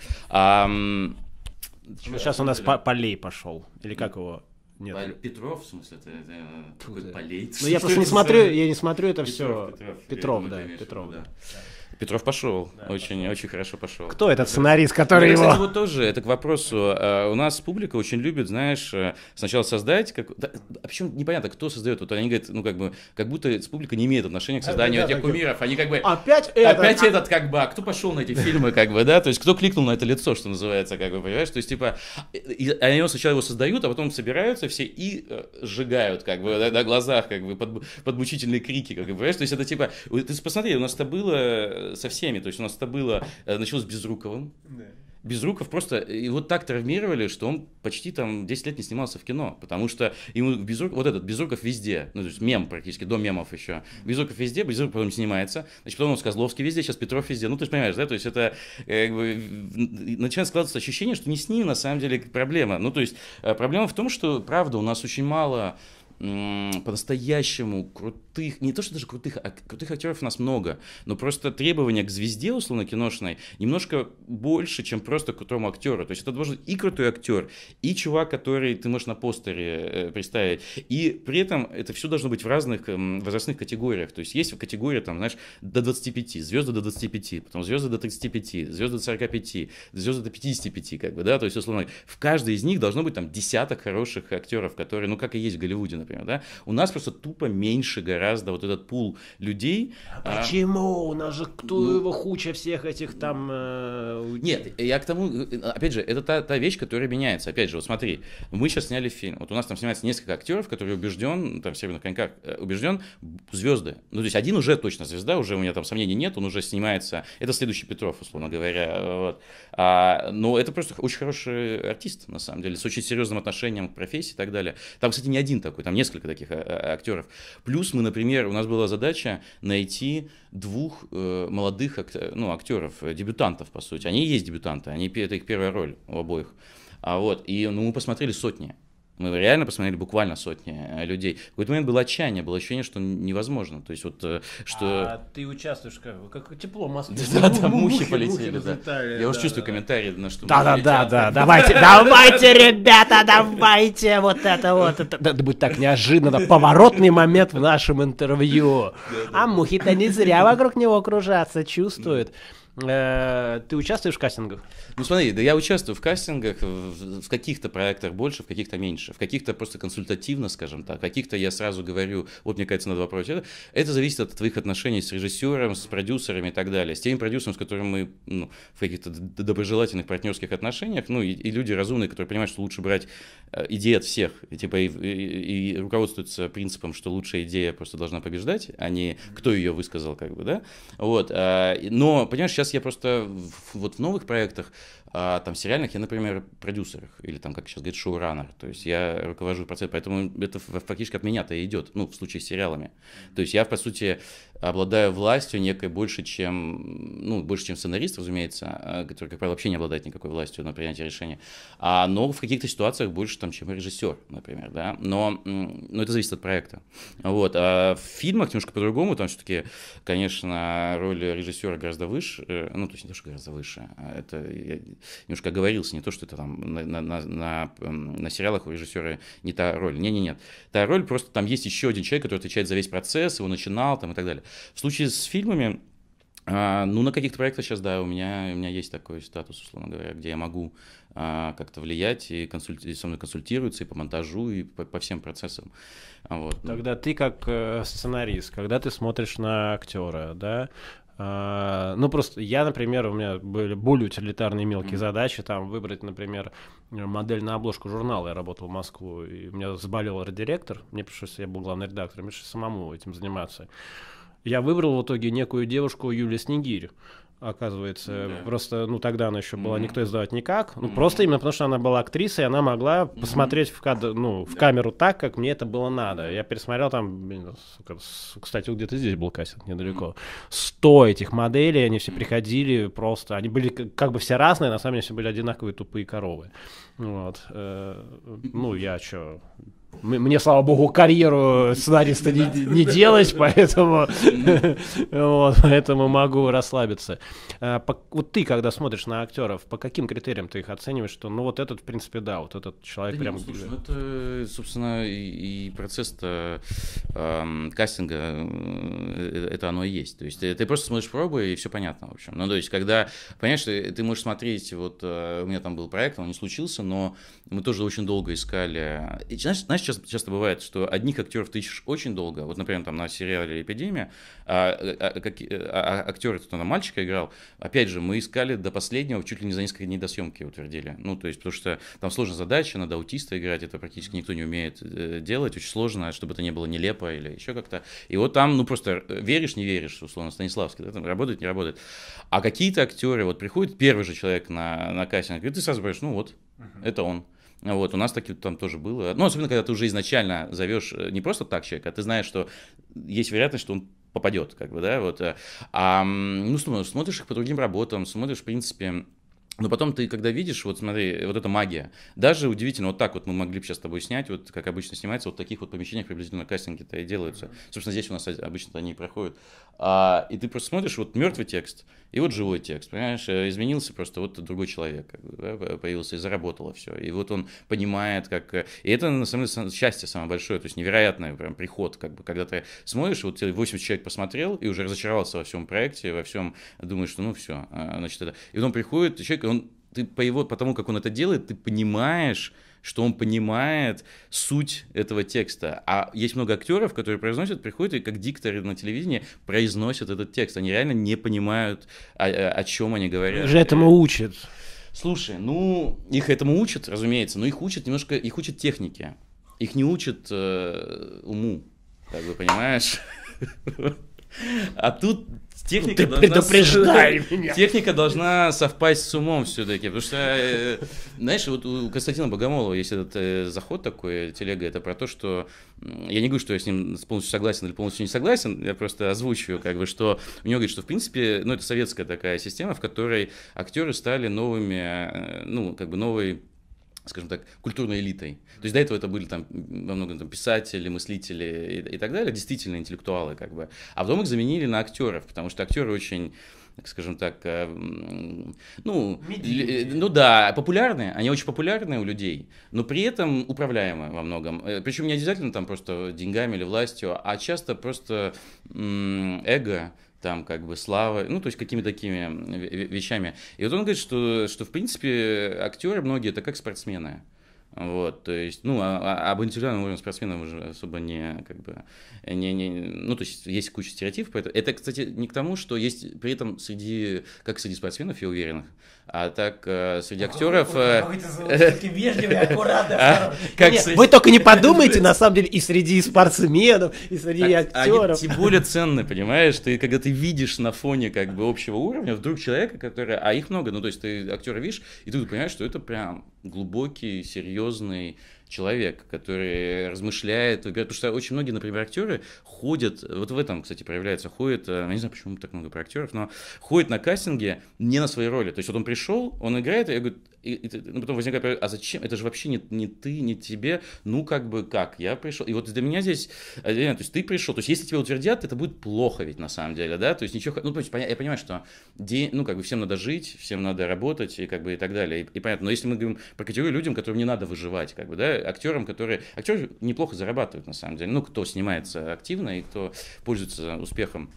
Сейчас у нас Полей пошел, или как его? Нет. Петров, в смысле, это, это какой-то Ну, я просто не смотрю, я не смотрю это Петров, все. Петров, Петров да, Петров, да. да. Петров пошел, да, очень, пошел. очень хорошо пошел. Кто этот сценарист, который ну, его... Кстати, вот тоже, это к вопросу. А, у нас публика очень любит, знаешь, э, сначала создать... Как... Да, а почему непонятно, кто создает? Вот они говорят, ну как бы, как будто публика не имеет отношения к созданию а, да, этих да, кумиров. Они как бы... Опять этот! Опять этот как бы, а кто пошел на эти фильмы, как бы, да? То есть кто кликнул на это лицо, что называется, как бы, понимаешь? То есть типа, и, они сначала его создают, а потом собираются все и э, сжигают, как бы, на, на глазах, как бы, под, под мучительные крики, как бы, понимаешь? То есть это типа... Ты посмотри, у нас это было э, со всеми. То есть у нас это было, э, началось с Безруковым. Да. Безруков просто его э, так травмировали, что он почти там 10 лет не снимался в кино, потому что ему Безруков, вот этот Безруков везде, ну то есть мем практически, до мемов еще. Безруков везде, Безруков потом снимается, значит потом у нас Козловский везде, сейчас Петров везде, ну ты же понимаешь, да, то есть это э, как бы, начинает складываться ощущение, что не с ним на самом деле проблема. Ну то есть проблема в том, что правда у нас очень мало по-настоящему крутых, не то что даже крутых, а крутых актеров у нас много, но просто требования к звезде условно киношной немножко больше, чем просто к крутому актеру. То есть это должен и крутой актер, и чувак, который ты можешь на постере э, представить. И при этом это все должно быть в разных эм, возрастных категориях. То есть есть категория, там, знаешь, до 25, звезды до 25, потом звезды до 35, звезды до 45, звезды до 55, как бы, да, то есть условно в каждой из них должно быть там десяток хороших актеров, которые, ну, как и есть в Голливуде, например например, да, у нас просто тупо меньше гораздо вот этот пул людей. А а, почему? А... У нас же кто ну... его хуча всех этих там... Э... Нет, я к тому, э, э, опять же, это та, та вещь, которая меняется. Опять же, вот смотри, мы сейчас сняли фильм, вот у нас там снимается несколько актеров, которые убежден, там, в «Северных коньках» э, убежден, звезды. Ну, то есть один уже точно звезда, уже у меня там сомнений нет, он уже снимается, это следующий Петров, условно говоря, вот. А, но это просто очень хороший артист, на самом деле, с очень серьезным отношением к профессии и так далее. Там, кстати, не один такой, там несколько таких а, а, актеров. Плюс мы, например, у нас была задача найти двух э, молодых ну, актеров, э, дебютантов, по сути. Они и есть дебютанты, они, это их первая роль у обоих. А вот, и ну, мы посмотрели сотни. Мы реально посмотрели буквально сотни э, людей. В какой-то момент было отчаяние, было ощущение, что невозможно. То есть вот э, что... А ты участвуешь как, как тепло Москвы. Да, да, да, мухи, полетели, да. Я уже чувствую комментарии, на что... Да-да-да, давайте, давайте, ребята, давайте вот это вот. Это будет так неожиданно, поворотный момент в нашем интервью. А мухи-то не зря вокруг него кружатся, чувствуют. Э, ты участвуешь в кастингах? Ну смотри, да я участвую в кастингах, в, каких-то проектах больше, в каких-то меньше, в каких-то просто консультативно, скажем так, в каких-то я сразу говорю, вот мне кажется, надо попробовать это. Это зависит от твоих отношений с режиссером, с продюсерами и так далее, с теми продюсерами, с которыми мы ну, в каких-то доброжелательных партнерских отношениях, ну и, и люди разумные, которые понимают, что лучше брать э, идеи от всех, и, типа и, и, и руководствуются принципом, что лучшая идея просто должна побеждать, а не кто ее высказал, как бы, да, вот, а, но, понимаешь, сейчас я просто вот в новых проектах а, там сериальных я, например, продюсер или там, как сейчас говорит шоураннер. То есть я руковожу процессом, поэтому это фактически от меня-то и идет, ну, в случае с сериалами. То есть я, по сути, обладая властью некой больше, чем, ну, больше, чем сценарист, разумеется, а, который, как правило, вообще не обладает никакой властью на принятие решения, а, но в каких-то ситуациях больше, там, чем режиссер, например, да, но, но ну, это зависит от проекта. Вот, а в фильмах немножко по-другому, там все-таки, конечно, роль режиссера гораздо выше, э, ну, то есть не то, что гораздо выше, а это я немножко оговорился, не то, что это там на, на, на, на, на сериалах у режиссера не та роль, не-не-нет, та роль, просто там есть еще один человек, который отвечает за весь процесс, его начинал, там, и так далее. В случае с фильмами, а, ну, на каких-то проектах сейчас, да, у меня, у меня есть такой статус, условно говоря, где я могу а, как-то влиять, и, консульти- и со мной консультируются, и по монтажу, и по, по всем процессам. А вот, ну. Когда ты как э, сценарист, когда ты смотришь на актера, да, а, ну, просто я, например, у меня были более утилитарные мелкие mm-hmm. задачи, там, выбрать, например, модель на обложку журнала. Я работал в Москву, и у меня заболел редиректор, мне пришлось, я был главный редактор, мне пришлось самому этим заниматься. Я выбрал в итоге некую девушку Юлия Снегирь оказывается. Да. Просто, ну, тогда она еще была, mm-hmm. никто издавать никак. Ну, mm-hmm. просто именно потому, что она была актрисой, и она могла mm-hmm. посмотреть в, кадр, ну, в да. камеру так, как мне это было надо. Я пересмотрел там, кстати, где-то здесь был кассет, недалеко. Сто mm-hmm. этих моделей, они все приходили просто, они были как бы все разные, на самом деле все были одинаковые тупые коровы. Вот. Э, ну, я что, мне, слава богу, карьеру э, сценариста не, не делать, поэтому, вот, поэтому могу расслабиться. А, по, вот ты, когда смотришь на актеров, по каким критериям ты их оцениваешь, что ну вот этот, в принципе, да, вот этот человек да прям... Нет, слушай, ну, это, собственно, и, и процесс-то э, кастинга, это оно и есть. То есть ты, э, ты просто смотришь пробы, и все понятно, в общем. Ну, то есть, когда, понимаешь, ты, можешь смотреть, вот э, у меня там был проект, он не случился, но мы тоже очень долго искали... И, знаешь знаешь, часто, часто бывает, что одних актеров ты ищешь очень долго. Вот, например, там на сериале «Эпидемия» а, а, а, а, актер, кто на мальчика играл, опять же, мы искали до последнего, чуть ли не за несколько дней до съемки утвердили. Ну, то есть, потому что там сложная задача, надо аутиста играть, это практически никто не умеет делать, очень сложно, чтобы это не было нелепо или еще как-то. И вот там, ну, просто веришь, не веришь, условно, Станиславский, да, там работает, не работает. А какие-то актеры, вот приходит первый же человек на, на кассе, и ты сразу понимаешь, ну вот, uh-huh. это он. Вот, у нас таки там тоже было. Ну, особенно, когда ты уже изначально зовешь э, не просто так человека, а ты знаешь, что есть вероятность, что он попадет, как бы, да, вот. Э, а, ну, смотришь их по другим работам, смотришь, в принципе, но потом ты, когда видишь, вот смотри, вот эта магия. Даже удивительно, вот так вот мы могли бы сейчас с тобой снять, вот как обычно снимается, вот в таких вот помещениях приблизительно кастинги-то и делаются. Mm-hmm. Собственно, здесь у нас обычно они и проходят. А, и ты просто смотришь, вот мертвый текст – и вот живой текст, понимаешь, э, изменился просто вот другой человек да, появился и заработало все. И вот он понимает, как... Э, и это, на самом деле, счастье самое большое, то есть невероятный прям приход, как бы, когда ты смотришь, вот 80 человек посмотрел и уже разочаровался во всем проекте, во всем, думаешь, что ну все, а, значит, это... И потом приходит человек, и он, ты по его, потому как он это делает, ты понимаешь, что он понимает суть этого текста. А есть много актеров, которые произносят, приходят и как дикторы на телевидении произносят этот текст. Они реально не понимают, о, о чем они говорят. Же этому учат. Слушай, ну, их этому учат, разумеется, но их учат немножко, их учат технике. Их не учат э, уму, как бы, понимаешь? А тут техника Ты должна... предупреждай с... меня. Техника должна совпасть с умом все-таки, потому что, э, знаешь, вот у Константина Богомолова есть этот э, заход такой, телега, это про то, что, я не говорю, что я с ним полностью согласен или полностью не согласен, я просто озвучиваю, как бы, что у него говорит, что, в принципе, ну, это советская такая система, в которой актеры стали новыми, э, ну, как бы новой скажем так, культурной элитой. То есть до этого это были там во многом там, писатели, мыслители и, и так далее, действительно интеллектуалы как бы. А потом их заменили на актеров, потому что актеры очень скажем так, э, ну, э, ну да, популярные, они очень популярные у людей, но при этом управляемы во многом. Э, Причем не обязательно там просто деньгами или властью, а часто просто эго, там как бы славы, ну то есть какими-то такими вещами. И вот он говорит, что, что в принципе актеры многие это как спортсмены. Вот, то есть, ну, а, а об индивидуальном уровне спортсменов уже особо не, как бы, не, не, ну, то есть, есть куча стереотипов, поэтому, это, кстати, не к тому, что есть при этом среди, как среди спортсменов, я уверен, а так э, среди актеров... Э, а, вы только не подумайте, на самом деле, и среди спортсменов, и среди актеров. Они более ценно, понимаешь, ты, когда ты видишь на фоне, как бы, общего уровня, вдруг человека, который, а их много, ну, то есть, ты актера видишь, и ты понимаешь, что это прям глубокий, серьезный человек, который размышляет, выбирает. Потому что очень многие, например, актеры ходят, вот в этом, кстати, проявляется, ходят, э, я не знаю, почему так много про актеров, но ходят на кастинге не на свои роли. То есть вот он пришел, он играет, и я говорю, и, и ну, потом возникает, а зачем? Это же вообще не, не ты, не тебе. Ну, как бы, как? Я пришел. И вот для меня здесь, э, то есть ты пришел. То есть если тебя утвердят, это будет плохо ведь на самом деле, да? То есть ничего, ну, то есть, я понимаю, что день, ну, как бы всем надо жить, всем надо работать и как бы и так далее. И, и понятно, но если мы говорим про категорию людям, которым не надо выживать, как бы, да, актерам, которые... Актеры неплохо зарабатывают, на самом деле. Ну, кто снимается активно и кто пользуется успехом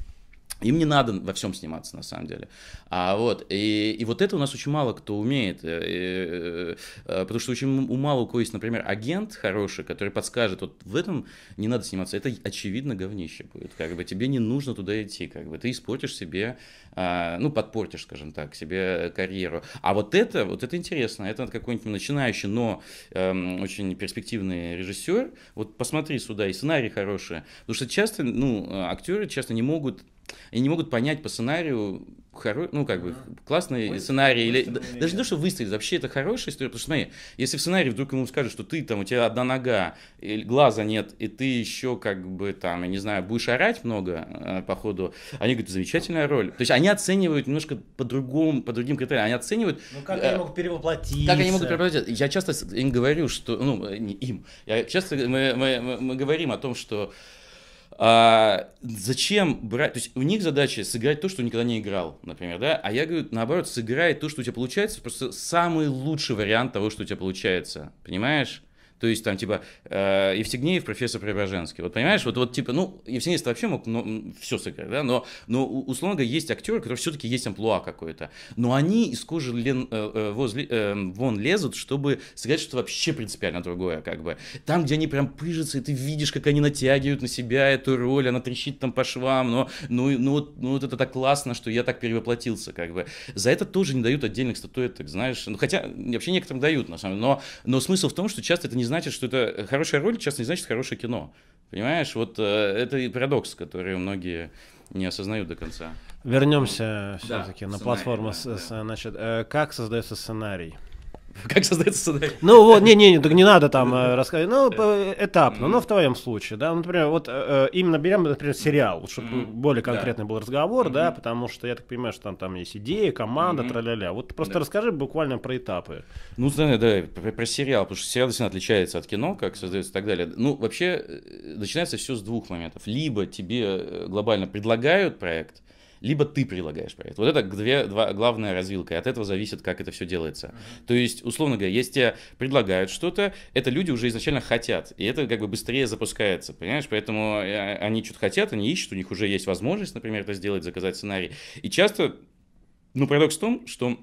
им не надо во всем сниматься, на самом деле. А вот, и, и вот это у нас очень мало кто умеет. И, э, э, э, потому что очень у мало у кого есть, например, агент хороший, который подскажет, вот в этом не надо сниматься. Это, очевидно, говнище будет. Как бы тебе не нужно туда идти. Как бы ты испортишь себе, а, ну, подпортишь, скажем так, себе карьеру. А вот это, вот это интересно. Это какой-нибудь начинающий, но эм, очень перспективный режиссер. Вот посмотри сюда, и сценарий хороший. Потому что часто, ну, актеры часто не могут и не могут понять по сценарию, хоро... ну, как бы, mm-hmm. классный Выстрел, сценарий, или даже не то, что выстрелить, вообще это хорошая история, потому что, смотри, если в сценарии вдруг ему скажут, что ты там, у тебя одна нога, глаза нет, и ты еще, как бы, там, я не знаю, будешь орать много, э, походу, они говорят, замечательная роль. То есть они оценивают немножко по-другому, по другим критериям, они оценивают... Ну, как э, они могут перевоплотиться? Как они могут перевоплотиться? Я часто им говорю, что, ну, э, не им, я часто, мы, мы, мы, мы говорим о том, что а, зачем брать? То есть у них задача сыграть то, что никогда не играл, например, да? А я говорю, наоборот, сыграй то, что у тебя получается, просто самый лучший вариант того, что у тебя получается. Понимаешь? То есть там типа э, Евстигнеев, профессор Преображенский. Вот понимаешь, вот, вот типа, ну, Евстигнеев вообще мог ну, все сыграть, да, но, но условно говоря, есть актеры, которые все-таки есть амплуа какой то Но они из кожи лен, э, э, возле, э, вон лезут, чтобы сыграть что-то вообще принципиально другое, как бы. Там, где они прям пыжатся, и ты видишь, как они натягивают на себя эту роль, она трещит там по швам, но, ну, ну, ну вот это так классно, что я так перевоплотился, как бы. За это тоже не дают отдельных статуэток, знаешь. Ну, хотя вообще некоторым дают, на самом деле. Но, но смысл в том, что часто это не значит, что это э, хорошая роль, часто не значит хорошее кино. Понимаешь, вот э, это и парадокс, который многие не осознают до конца. Вернемся все-таки да, на платформу. Да, да. Значит, э, как создается сценарий? Как создается сценарий? Ну вот, не, не, не, так не надо там э, рассказывать. Ну, этапно, но ну, в твоем случае, да. Ну, например, вот э, э, именно берем, например, сериал, чтобы более конкретный был разговор, да, потому что я так понимаю, что там, там есть идея, команда, mm тра тра-ля-ля. Вот просто расскажи буквально про этапы. Ну, да, да, про, про сериал, потому что сериал действительно отличается от кино, как создается и так далее. Ну, вообще, начинается все с двух моментов. Либо тебе глобально предлагают проект, либо ты прилагаешь проект. Вот это две, два, главная развилка, и от этого зависит, как это все делается. Mm-hmm. То есть, условно говоря, если тебе предлагают что-то, это люди уже изначально хотят, и это как бы быстрее запускается, понимаешь? Поэтому э, они что-то хотят, они ищут, у них уже есть возможность, например, это сделать, заказать сценарий. И часто, ну, парадокс в том, что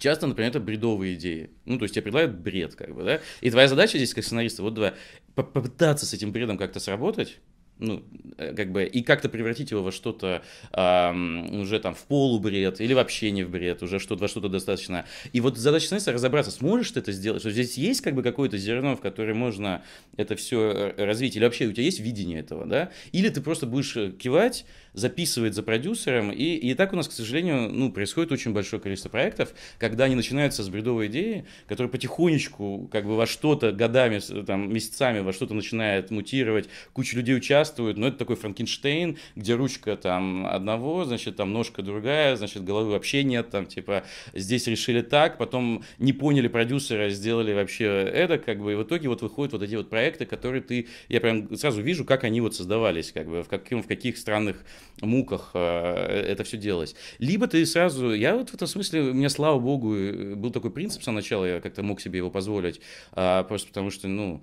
Часто, например, это бредовые идеи. Ну, то есть тебе предлагают бред, как бы, да? И твоя задача здесь, как сценариста, вот два, попытаться с этим бредом как-то сработать, ну, э, как бы, и как-то превратить его во что-то эм, уже там в полубред или вообще не в бред, уже что то во что-то достаточно. И вот задача становится разобраться, сможешь ты это сделать, что здесь есть как бы какое-то зерно, в которое можно это все э, развить, или вообще у тебя есть видение этого, да? Или ты просто будешь э, кивать, записывать за продюсером, и, и так у нас, к сожалению, ну, происходит очень большое количество проектов, когда они начинаются с бредовой идеи, которая потихонечку как бы во что-то годами, там, месяцами во что-то начинает мутировать, куча людей участвует, участвуют, но это такой Франкенштейн, где ручка там одного, значит, там ножка другая, значит, головы вообще нет, там, типа, здесь решили так, потом не поняли продюсера, сделали вообще это, как бы, и в итоге вот выходят вот эти вот проекты, которые ты, я прям сразу вижу, как они вот создавались, как бы, в, каким, в каких странных муках э, это все делалось. Либо ты сразу, я вот в этом смысле, у меня, слава богу, э, был такой принцип сначала, я как-то мог себе его позволить, э, просто потому что, ну,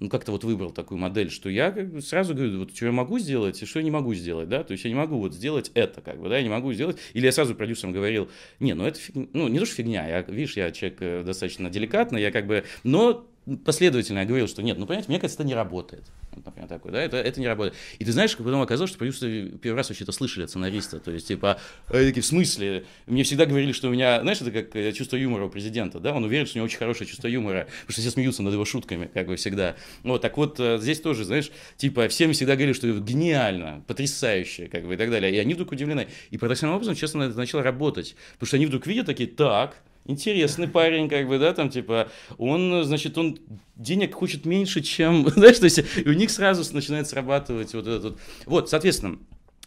ну, как-то вот выбрал такую модель, что я как бы сразу говорю, вот что я могу сделать и что я не могу сделать, да, то есть я не могу вот сделать это, как бы, да, я не могу сделать, или я сразу продюсерам говорил, не, ну это фигня, ну не то, что фигня, я, видишь, я человек э, достаточно деликатный, я как бы, но последовательно я говорил, что нет, ну, понимаете, мне кажется, это не работает вот, например, такой, да, это, это не работает. И ты знаешь, как потом оказалось, что продюсеры первый раз вообще то слышали от сценариста, то есть, типа, э, такие, в смысле? Мне всегда говорили, что у меня, знаешь, это как э, чувство юмора у президента, да, он уверен, что у него очень хорошее чувство юмора, потому что все смеются над его шутками, как бы всегда. Вот, так вот, э, здесь тоже, знаешь, типа, всем всегда говорили, что гениально, потрясающе, как бы, и так далее, и они вдруг удивлены. И парадоксальным образом, честно, это начало работать, потому что они вдруг видят такие, так, интересный парень, как бы, да, там, типа, он, значит, он денег хочет меньше, чем, знаешь, то есть у них сразу начинает срабатывать вот этот вот. Вот, соответственно,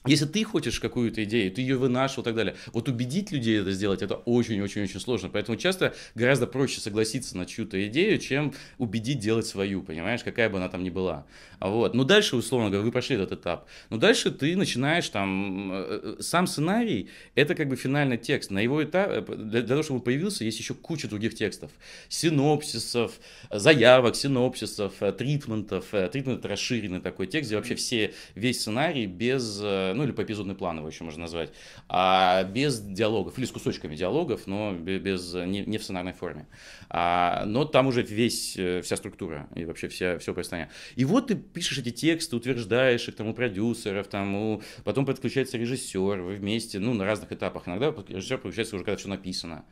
если ты хочешь какую-то идею, ты ее вынашивал и так далее. Вот убедить людей это сделать, это очень-очень-очень сложно. Поэтому часто гораздо проще согласиться на чью-то идею, чем убедить делать свою, понимаешь, какая бы она там ни была. Вот. Но дальше, условно говоря, вы прошли этот этап. Но дальше ты начинаешь там... Э, э, сам сценарий — это как бы финальный текст. На его этап, э, для, для того, чтобы он появился, есть еще куча других текстов. Синопсисов, заявок, синопсисов, тритментов. Тритмент — расширенный такой текст, где вообще все, весь сценарий без Э, ну или по эпизодный план его еще можно назвать, а без диалогов, или с кусочками диалогов, но без, э, не, не в сценарной форме. А, но там уже весь, э, вся структура и вообще вся, все представление. И вот ты пишешь эти тексты, утверждаешь их там у продюсеров, там у... потом подключается режиссер, вы вместе, ну на разных этапах. Иногда режиссер подключается уже, когда все написано.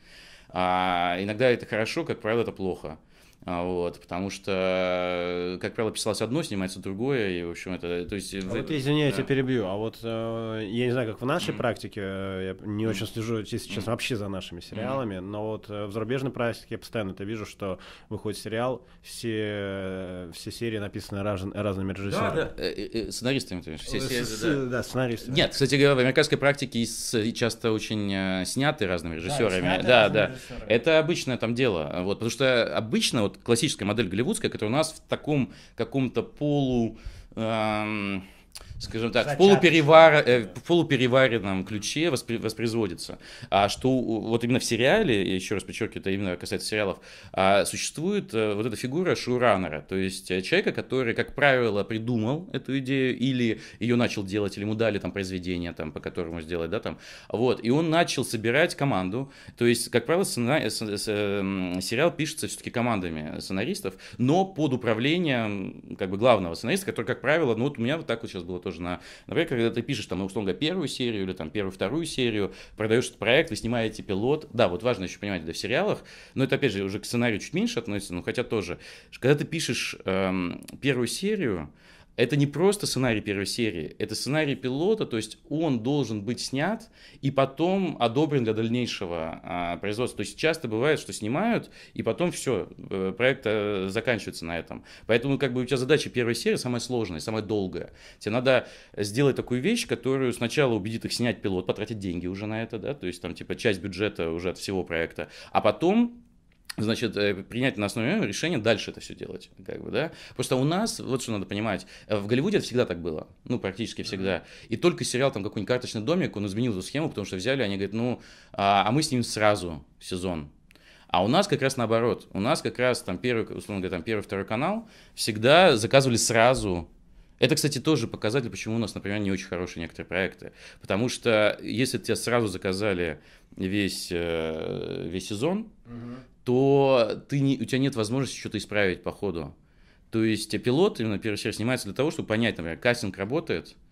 А, иногда это хорошо, как правило, это плохо. А, вот, потому что, как правило, писалось одно, снимается другое, и, в общем, это... То есть, а в... Вот, извини, да. я тебя перебью, а вот э, я не знаю, как в нашей mm-hmm. практике, э, я не очень слежу, если сейчас, mm-hmm. вообще за нашими сериалами, mm-hmm. но вот э, в зарубежной практике я постоянно это вижу, что выходит сериал, все, э, все серии написаны раз, разными режиссерами. Да, да. Э, э, сценаристами, ты все серии, да. да, сценаристами. Нет, кстати говоря, в американской практике часто очень сняты разными режиссерами. Да, да, Это обычное там дело, вот, потому что обычно вот классическая модель голливудская, которая у нас в таком каком-то полу скажем так, в, полуперевар... э, в полупереваренном ключе воспри... воспроизводится. А что вот именно в сериале, еще раз подчеркиваю, это именно касается сериалов, а, существует а, вот эта фигура шоураннера, то есть э, человека, который, как правило, придумал эту идею или ее начал делать, или ему дали там произведение, там, по которому сделать, да, там, вот, и он начал собирать команду, то есть, как правило, сцена... Э, с... С... Эм, сериал пишется все-таки командами сценаристов, но под управлением, как бы, главного сценариста, который, как правило, ну, вот у меня вот так вот сейчас было тоже тоже на... Например, когда ты пишешь, там, условно говоря, первую серию или там первую-вторую серию, продаешь этот проект, вы снимаете пилот. Да, вот важно еще понимать да, в сериалах, но это, опять же, уже к сценарию чуть меньше относится, но хотя тоже. Когда ты пишешь эм, первую серию, это не просто сценарий первой серии, это сценарий пилота, то есть он должен быть снят и потом одобрен для дальнейшего а, производства. То есть часто бывает, что снимают, и потом все, э, проект а, заканчивается на этом. Поэтому как бы у тебя задача первой серии самая сложная, самая долгая. Тебе надо сделать такую вещь, которую сначала убедит их снять пилот, потратить деньги уже на это, да, то есть там типа часть бюджета уже от всего проекта, а потом значит, э, принять на основе решения дальше это все делать, как бы, да. Просто у нас, вот что надо понимать, э, в Голливуде это всегда так было, ну, практически всегда. И только сериал там какой-нибудь «Карточный домик», он изменил эту схему, потому что взяли, они говорят, ну, а, а мы снимем сразу сезон, а у нас как раз наоборот. У нас как раз там первый, условно говоря, там первый, второй канал всегда заказывали сразу. Это, кстати, тоже показатель, почему у нас, например, не очень хорошие некоторые проекты. Потому что если тебя сразу заказали весь, э, весь сезон, угу то ты не, у тебя нет возможности что-то исправить по ходу. То есть э, пилот именно первый сервис снимается для того, чтобы понять, например, кастинг работает –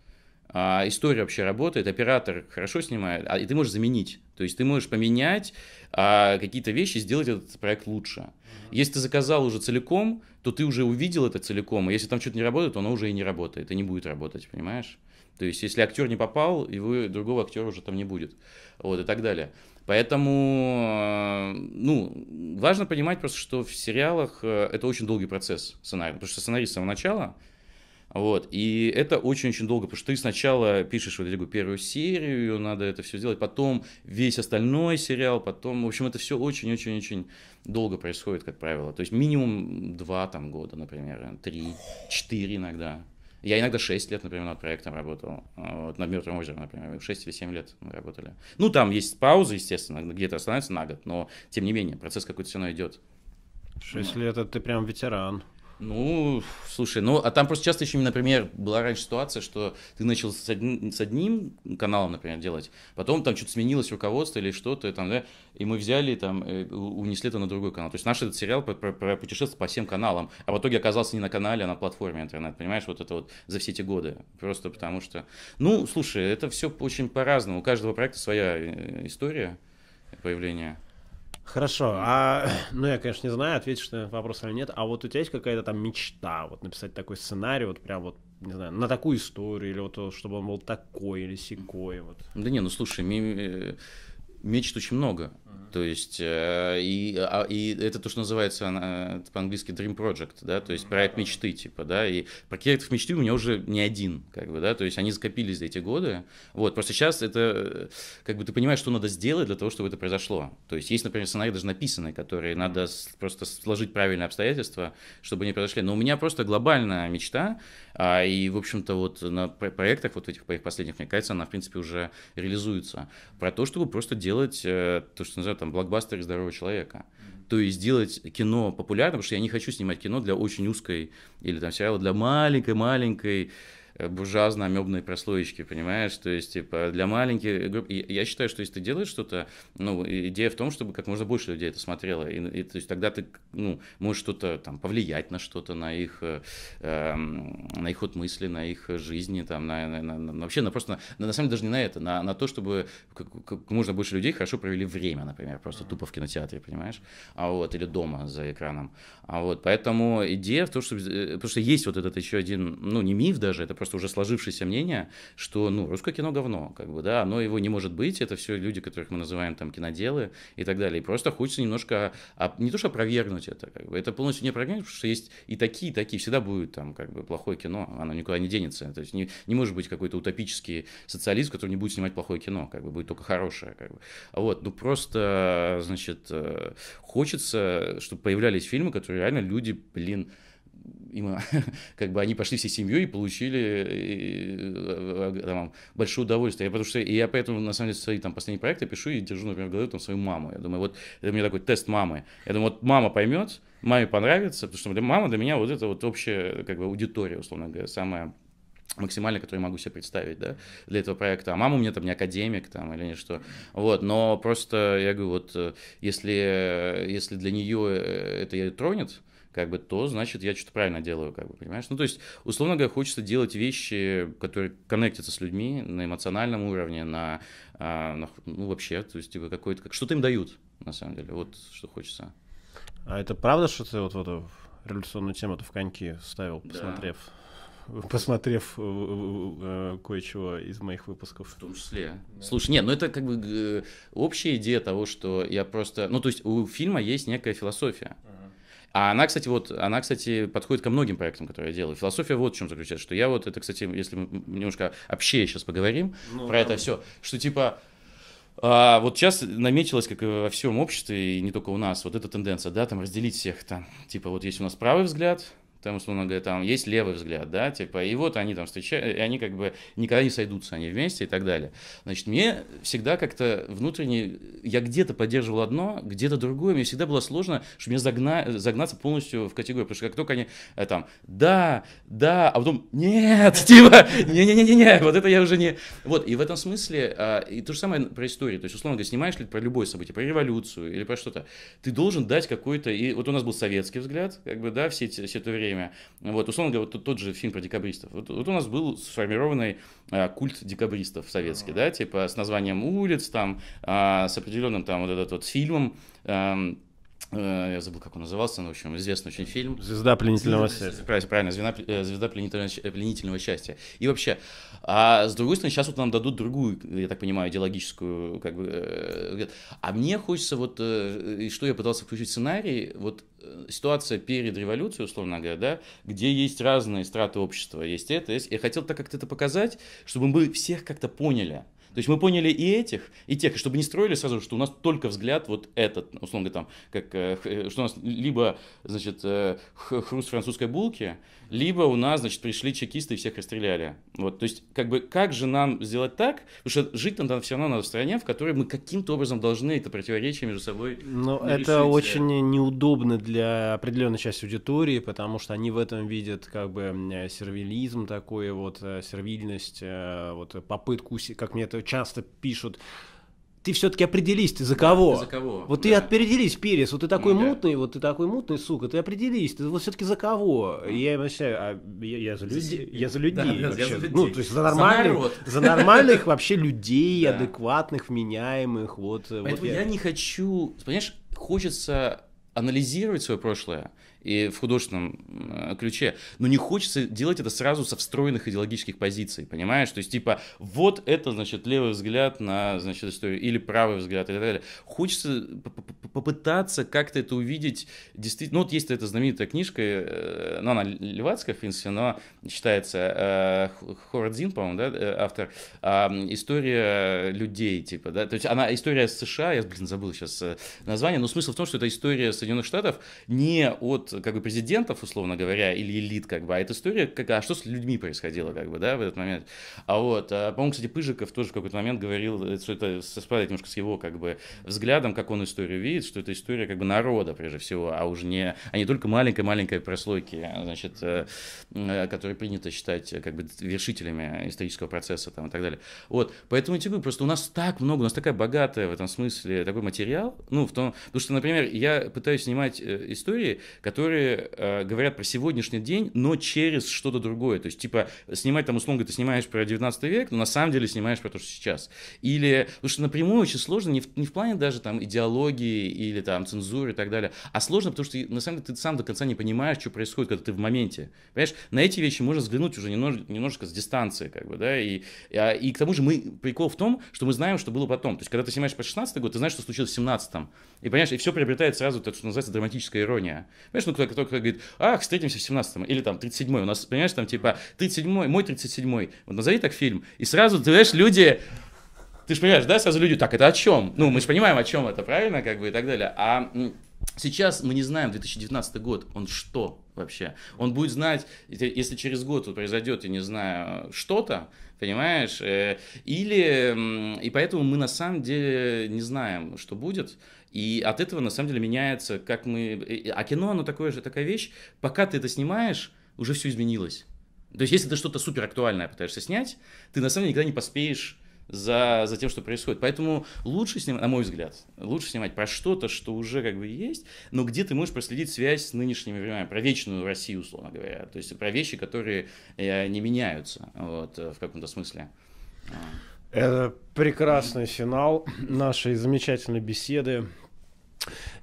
а, история вообще работает, оператор хорошо снимает, а, и ты можешь заменить. То есть ты можешь поменять а, какие-то вещи, сделать этот проект лучше. Mm-hmm. Если ты заказал уже целиком, то ты уже увидел это целиком, и а если там что-то не работает, то оно уже и не работает, и не будет работать, понимаешь? То есть если актер не попал, его другого актера уже там не будет, вот и так далее. Поэтому, э, ну, важно понимать просто, что в сериалах э, это очень долгий процесс сценария, потому что сценарист с самого начала вот, и это очень-очень долго, потому что ты сначала пишешь, вот я говорю, первую серию, надо это все сделать, потом весь остальной сериал, потом, в общем, это все очень-очень-очень долго происходит, как правило. То есть минимум два там года, например, три, четыре иногда. Я иногда шесть лет, например, над проектом работал. Вот, над «Мертвым озером», например, шесть или 7 лет мы работали. Ну, там есть паузы, естественно, где-то останавливается на год, но, тем не менее, процесс какой-то все равно идет. Шесть лет, это ты прям ветеран. Ну, слушай, ну, а там просто часто еще, например, была раньше ситуация, что ты начал с одним, с одним каналом, например, делать, потом там что-то сменилось руководство или что-то, там, да, и мы взяли, там, э, унесли это на другой канал. То есть наш этот сериал про, про, про путешествие по всем каналам, а в итоге оказался не на канале, а на платформе интернет, понимаешь, вот это вот за все эти годы, просто потому что... Ну, слушай, это все очень по-разному, у каждого проекта своя э, история появления. Хорошо. А, ну, я, конечно, не знаю, ответишь на этот вопрос или нет. А вот у тебя есть какая-то там мечта, вот написать такой сценарий, вот прям вот, не знаю, на такую историю, или вот чтобы он был такой или секой, вот. Да не, ну слушай, э, мечт очень много. Uh-huh. То есть, э, и, а, и это то, что называется по-английски типа, dream project, да, то есть проект мечты, типа, да, и проектов мечты у меня уже не один, как бы, да, то есть они скопились за эти годы, вот, просто сейчас это, как бы, ты понимаешь, что надо сделать для того, чтобы это произошло, то есть есть, например, сценарии даже написанные, которые надо просто сложить правильные обстоятельства, чтобы они произошли, но у меня просто глобальная мечта, а, и, в общем-то, вот на проектах вот этих моих последних, мне кажется, она, в принципе, уже реализуется, про то, чтобы просто делать э, то, что называется там блокбастер здорового человека. То есть сделать кино популярным, потому что я не хочу снимать кино для очень узкой или там сериала для маленькой-маленькой Э, буржуазно-амебной прослоечки, понимаешь? То есть, типа, для маленьких групп... Я считаю, что если ты делаешь что-то, ну, идея в том, чтобы как можно больше людей это смотрело. И, и то есть, тогда ты, ну, можешь что-то там повлиять на что-то, на их, э, эм, на их ход мысли, на их жизни, там, на, на, на, на вообще, на просто, на, на самом деле, даже не на это, на, на то, чтобы как, как можно больше людей хорошо провели время, например, просто тупо в кинотеатре, понимаешь? А вот, или дома за экраном. А вот, поэтому идея в том, чтобы... Э, потому что есть вот этот еще один, ну, не миф даже, это просто просто уже сложившееся мнение, что, ну, русское кино говно, как бы, да, оно его не может быть, это все люди, которых мы называем там киноделы и так далее. И просто хочется немножко, об... не то что опровергнуть это, как бы, это полностью не опровергнуть, потому что есть и такие, и такие, всегда будет там, как бы, плохое кино, оно никуда не денется, то есть не, не может быть какой-то утопический социалист, который не будет снимать плохое кино, как бы, будет только хорошее, как бы. А вот, ну, просто, значит, э, хочется, чтобы появлялись фильмы, которые реально люди, блин, им, как бы они пошли всей семьей и получили э, э, э, там, большое удовольствие. Я, потому что, и я поэтому, на самом деле, свои там, последние проекты пишу и держу, например, в голове там, свою маму. Я думаю, вот это у меня такой тест мамы. Я думаю, вот мама поймет, маме понравится, потому что для, мама для меня вот это вот общая как бы, аудитория, условно говоря, самая максимально, который могу себе представить, да, для этого проекта. А мама у меня там не академик там или не что. Вот, но просто я говорю, вот если, если для нее это ее тронет, как бы, то значит я что-то правильно делаю, как бы, понимаешь? Ну, то есть, условно говоря, хочется делать вещи, которые коннектятся с людьми на эмоциональном уровне, на, а, на ну, вообще, то есть, типа, какой-то, как, что-то им дают, на самом деле, вот что хочется. А это правда, что ты вот в эту революционную тему-то в коньки ставил, посмотрев? Да посмотрев э, э, э, кое-чего из моих выпусков. В том числе. Слушай, нет, ну это как бы общая идея того, что я просто... Ну, то есть у фильма есть некая философия. А. А она, кстати, вот, она, кстати, подходит ко многим проектам, которые я делаю. Философия вот в чем заключается, что я вот, это, кстати, если мы немножко общее сейчас поговорим ну, про да. это все, что типа... А, вот сейчас наметилась, как и во всем обществе, и не только у нас, вот эта тенденция, да, там разделить всех там. Типа вот есть у нас правый взгляд, там, условно говоря, там есть левый взгляд, да, типа, и вот они там встречают, и они как бы никогда не сойдутся, они вместе и так далее. Значит, мне всегда как-то внутренне, я где-то поддерживал одно, где-то другое, мне всегда было сложно, чтобы мне загна, загнаться полностью в категорию, потому что как только они э, там, да, да, а потом, нет, типа, не-не-не-не, вот это я уже не... Вот, и в этом смысле, а, и то же самое про историю, то есть, условно говоря, снимаешь ли про любое событие, про революцию или про что-то, ты должен дать какой-то, и вот у нас был советский взгляд, как бы, да, все, все это время, время. Вот, условно говоря, вот тот, же фильм про декабристов. Вот, вот у нас был сформированный а, культ декабристов советский, mm-hmm. да, типа с названием улиц, там, а, с определенным там вот этот вот фильмом, а, Э, я забыл, как он назывался, но, в общем, известный очень фильм. «Звезда пленительного счастья». Правильно, «Звезда, э, звезда пленительного, пленительного счастья». И вообще, а с другой стороны, сейчас вот нам дадут другую, я так понимаю, идеологическую, как бы... Э, а мне хочется вот, и что я пытался включить в сценарий, вот ситуация перед революцией, условно говоря, да, где есть разные страты общества, есть это, есть... Я хотел так как-то это показать, чтобы мы всех как-то поняли, то есть мы поняли и этих, и тех, и чтобы не строили сразу, что у нас только взгляд вот этот, условно там, как, э, э, что у нас либо, значит, э, хруст французской булки, либо у нас, значит, пришли чекисты и всех расстреляли. Вот, то есть, как бы, как же нам сделать так, потому что жить нам все равно надо в стране, в которой мы каким-то образом должны это противоречие между собой Но ну, решить. это очень неудобно для определенной части аудитории, потому что они в этом видят, как бы, сервилизм такой, вот, сервильность, вот, попытку, как мне это часто пишут, ты все-таки определись, ты за кого? Да, ты за кого? Вот да. ты определись, Перес, вот ты такой ну, да. мутный, вот ты такой мутный, сука, ты определись, ты вот все-таки за кого? А. Я вообще, а, я, я за людей, я за людей да, вообще, я за людей. ну то есть за нормальных, за, за нормальных вообще людей, да. адекватных, вменяемых, вот. Поэтому вот я... я не хочу, понимаешь, хочется анализировать свое прошлое, и в художественном э, ключе. Но не хочется делать это сразу со встроенных идеологических позиций, понимаешь? То есть, типа, вот это, значит, левый взгляд на, значит, историю, или правый взгляд, и так далее. Хочется попытаться как-то это увидеть. Действительно, ну, вот есть эта знаменитая книжка, э, ну, она левацкая, в принципе, но считается э, Хордзин, по-моему, да, автор, а, история людей, типа, да, то есть она история США, я, блин, забыл сейчас название, но смысл в том, что это история Соединенных Штатов не от как бы президентов, условно говоря, или элит, как бы, а это история, как, а что с людьми происходило, как бы, да, в этот момент. А вот, а, по-моему, кстати, Пыжиков тоже в какой-то момент говорил, э, что это совпадает немножко с его, как бы, взглядом, как он историю видит, что это история, как бы, народа, прежде всего, а уже не, а не только маленькой-маленькой прослойки, значит, э, э, которые принято считать, как бы, вершителями исторического процесса, там, и так далее. Вот, поэтому, я говорю, просто у нас так много, у нас такая богатая в этом смысле, такой материал, ну, в том, потому что, например, я пытаюсь снимать истории, которые которые э, говорят про сегодняшний день, но через что-то другое. То есть, типа, снимать там, условно, ты снимаешь про 19 век, но на самом деле снимаешь про то, что сейчас. Или, потому что напрямую очень сложно, не в, не в плане даже там идеологии или там цензуры и так далее, а сложно, потому что на самом деле ты сам до конца не понимаешь, что происходит, когда ты в моменте. Понимаешь, на эти вещи можно взглянуть уже немнож, немножко с дистанции, как бы, да, и, и, а, и к тому же мы, прикол в том, что мы знаем, что было потом. То есть, когда ты снимаешь по 16 год, ты знаешь, что случилось в 17 И понимаешь, и все приобретает сразу, то, что называется, драматическая ирония. Понимаешь, конечно, кто кто только говорит, ах, встретимся в 17 или там 37-й, у нас, понимаешь, там типа 37-й, мой 37-й, вот назови так фильм, и сразу, ты знаешь, люди, ты же понимаешь, да, сразу люди, так, это о чем? Ну, мы же понимаем, о чем это, правильно, как бы, и так далее, а Сейчас мы не знаем, 2019 год, он что вообще? Он будет знать, если через год вот произойдет, я не знаю, что-то, понимаешь? Э, или, и поэтому мы на самом деле не знаем, что будет. И от этого, на самом деле, меняется, как мы... А кино, оно такое же, такая вещь. Пока ты это снимаешь, уже все изменилось. То есть, если ты что-то супер актуальное пытаешься снять, ты на самом деле никогда не поспеешь за, за тем, что происходит. Поэтому лучше снимать, на мой взгляд, лучше снимать про что-то, что уже как бы есть, но где ты можешь проследить связь с нынешними временами, про вечную Россию, условно говоря. То есть про вещи, которые э, не меняются вот, э, в каком-то смысле. Это прекрасный финал нашей замечательной беседы.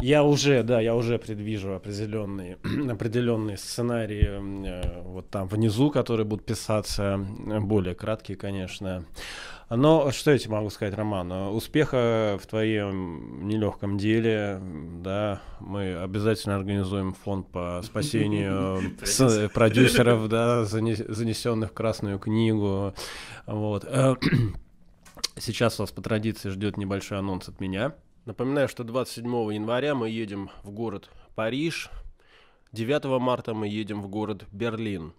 Я уже, да, я уже предвижу определенные, определенные сценарии э, вот там внизу, которые будут писаться, э, более краткие, конечно. Но что я тебе могу сказать, Роман? Успеха в твоем нелегком деле, да, мы обязательно организуем фонд по спасению э, продюсеров, да, занесенных в Красную книгу, вот. Сейчас вас по традиции ждет небольшой анонс от меня – Напоминаю, что 27 января мы едем в город Париж, 9 марта мы едем в город Берлин,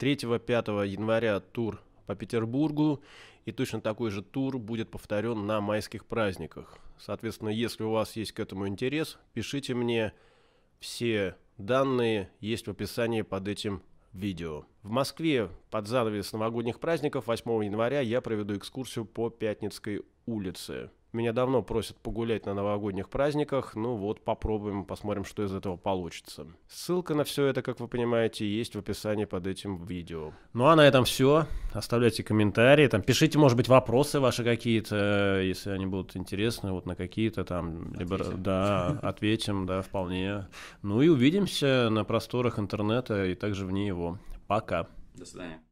3-5 января тур по Петербургу, и точно такой же тур будет повторен на майских праздниках. Соответственно, если у вас есть к этому интерес, пишите мне. Все данные есть в описании под этим видео. В Москве под занавес новогодних праздников 8 января я проведу экскурсию по Пятницкой улице. Меня давно просят погулять на новогодних праздниках, ну вот попробуем, посмотрим, что из этого получится. Ссылка на все это, как вы понимаете, есть в описании под этим видео. Ну а на этом все. Оставляйте комментарии, там пишите, может быть, вопросы ваши какие-то, если они будут интересны, вот на какие-то там, либо, ответим. да, ответим, да, вполне. Ну и увидимся на просторах интернета и также вне его. Пока. До свидания.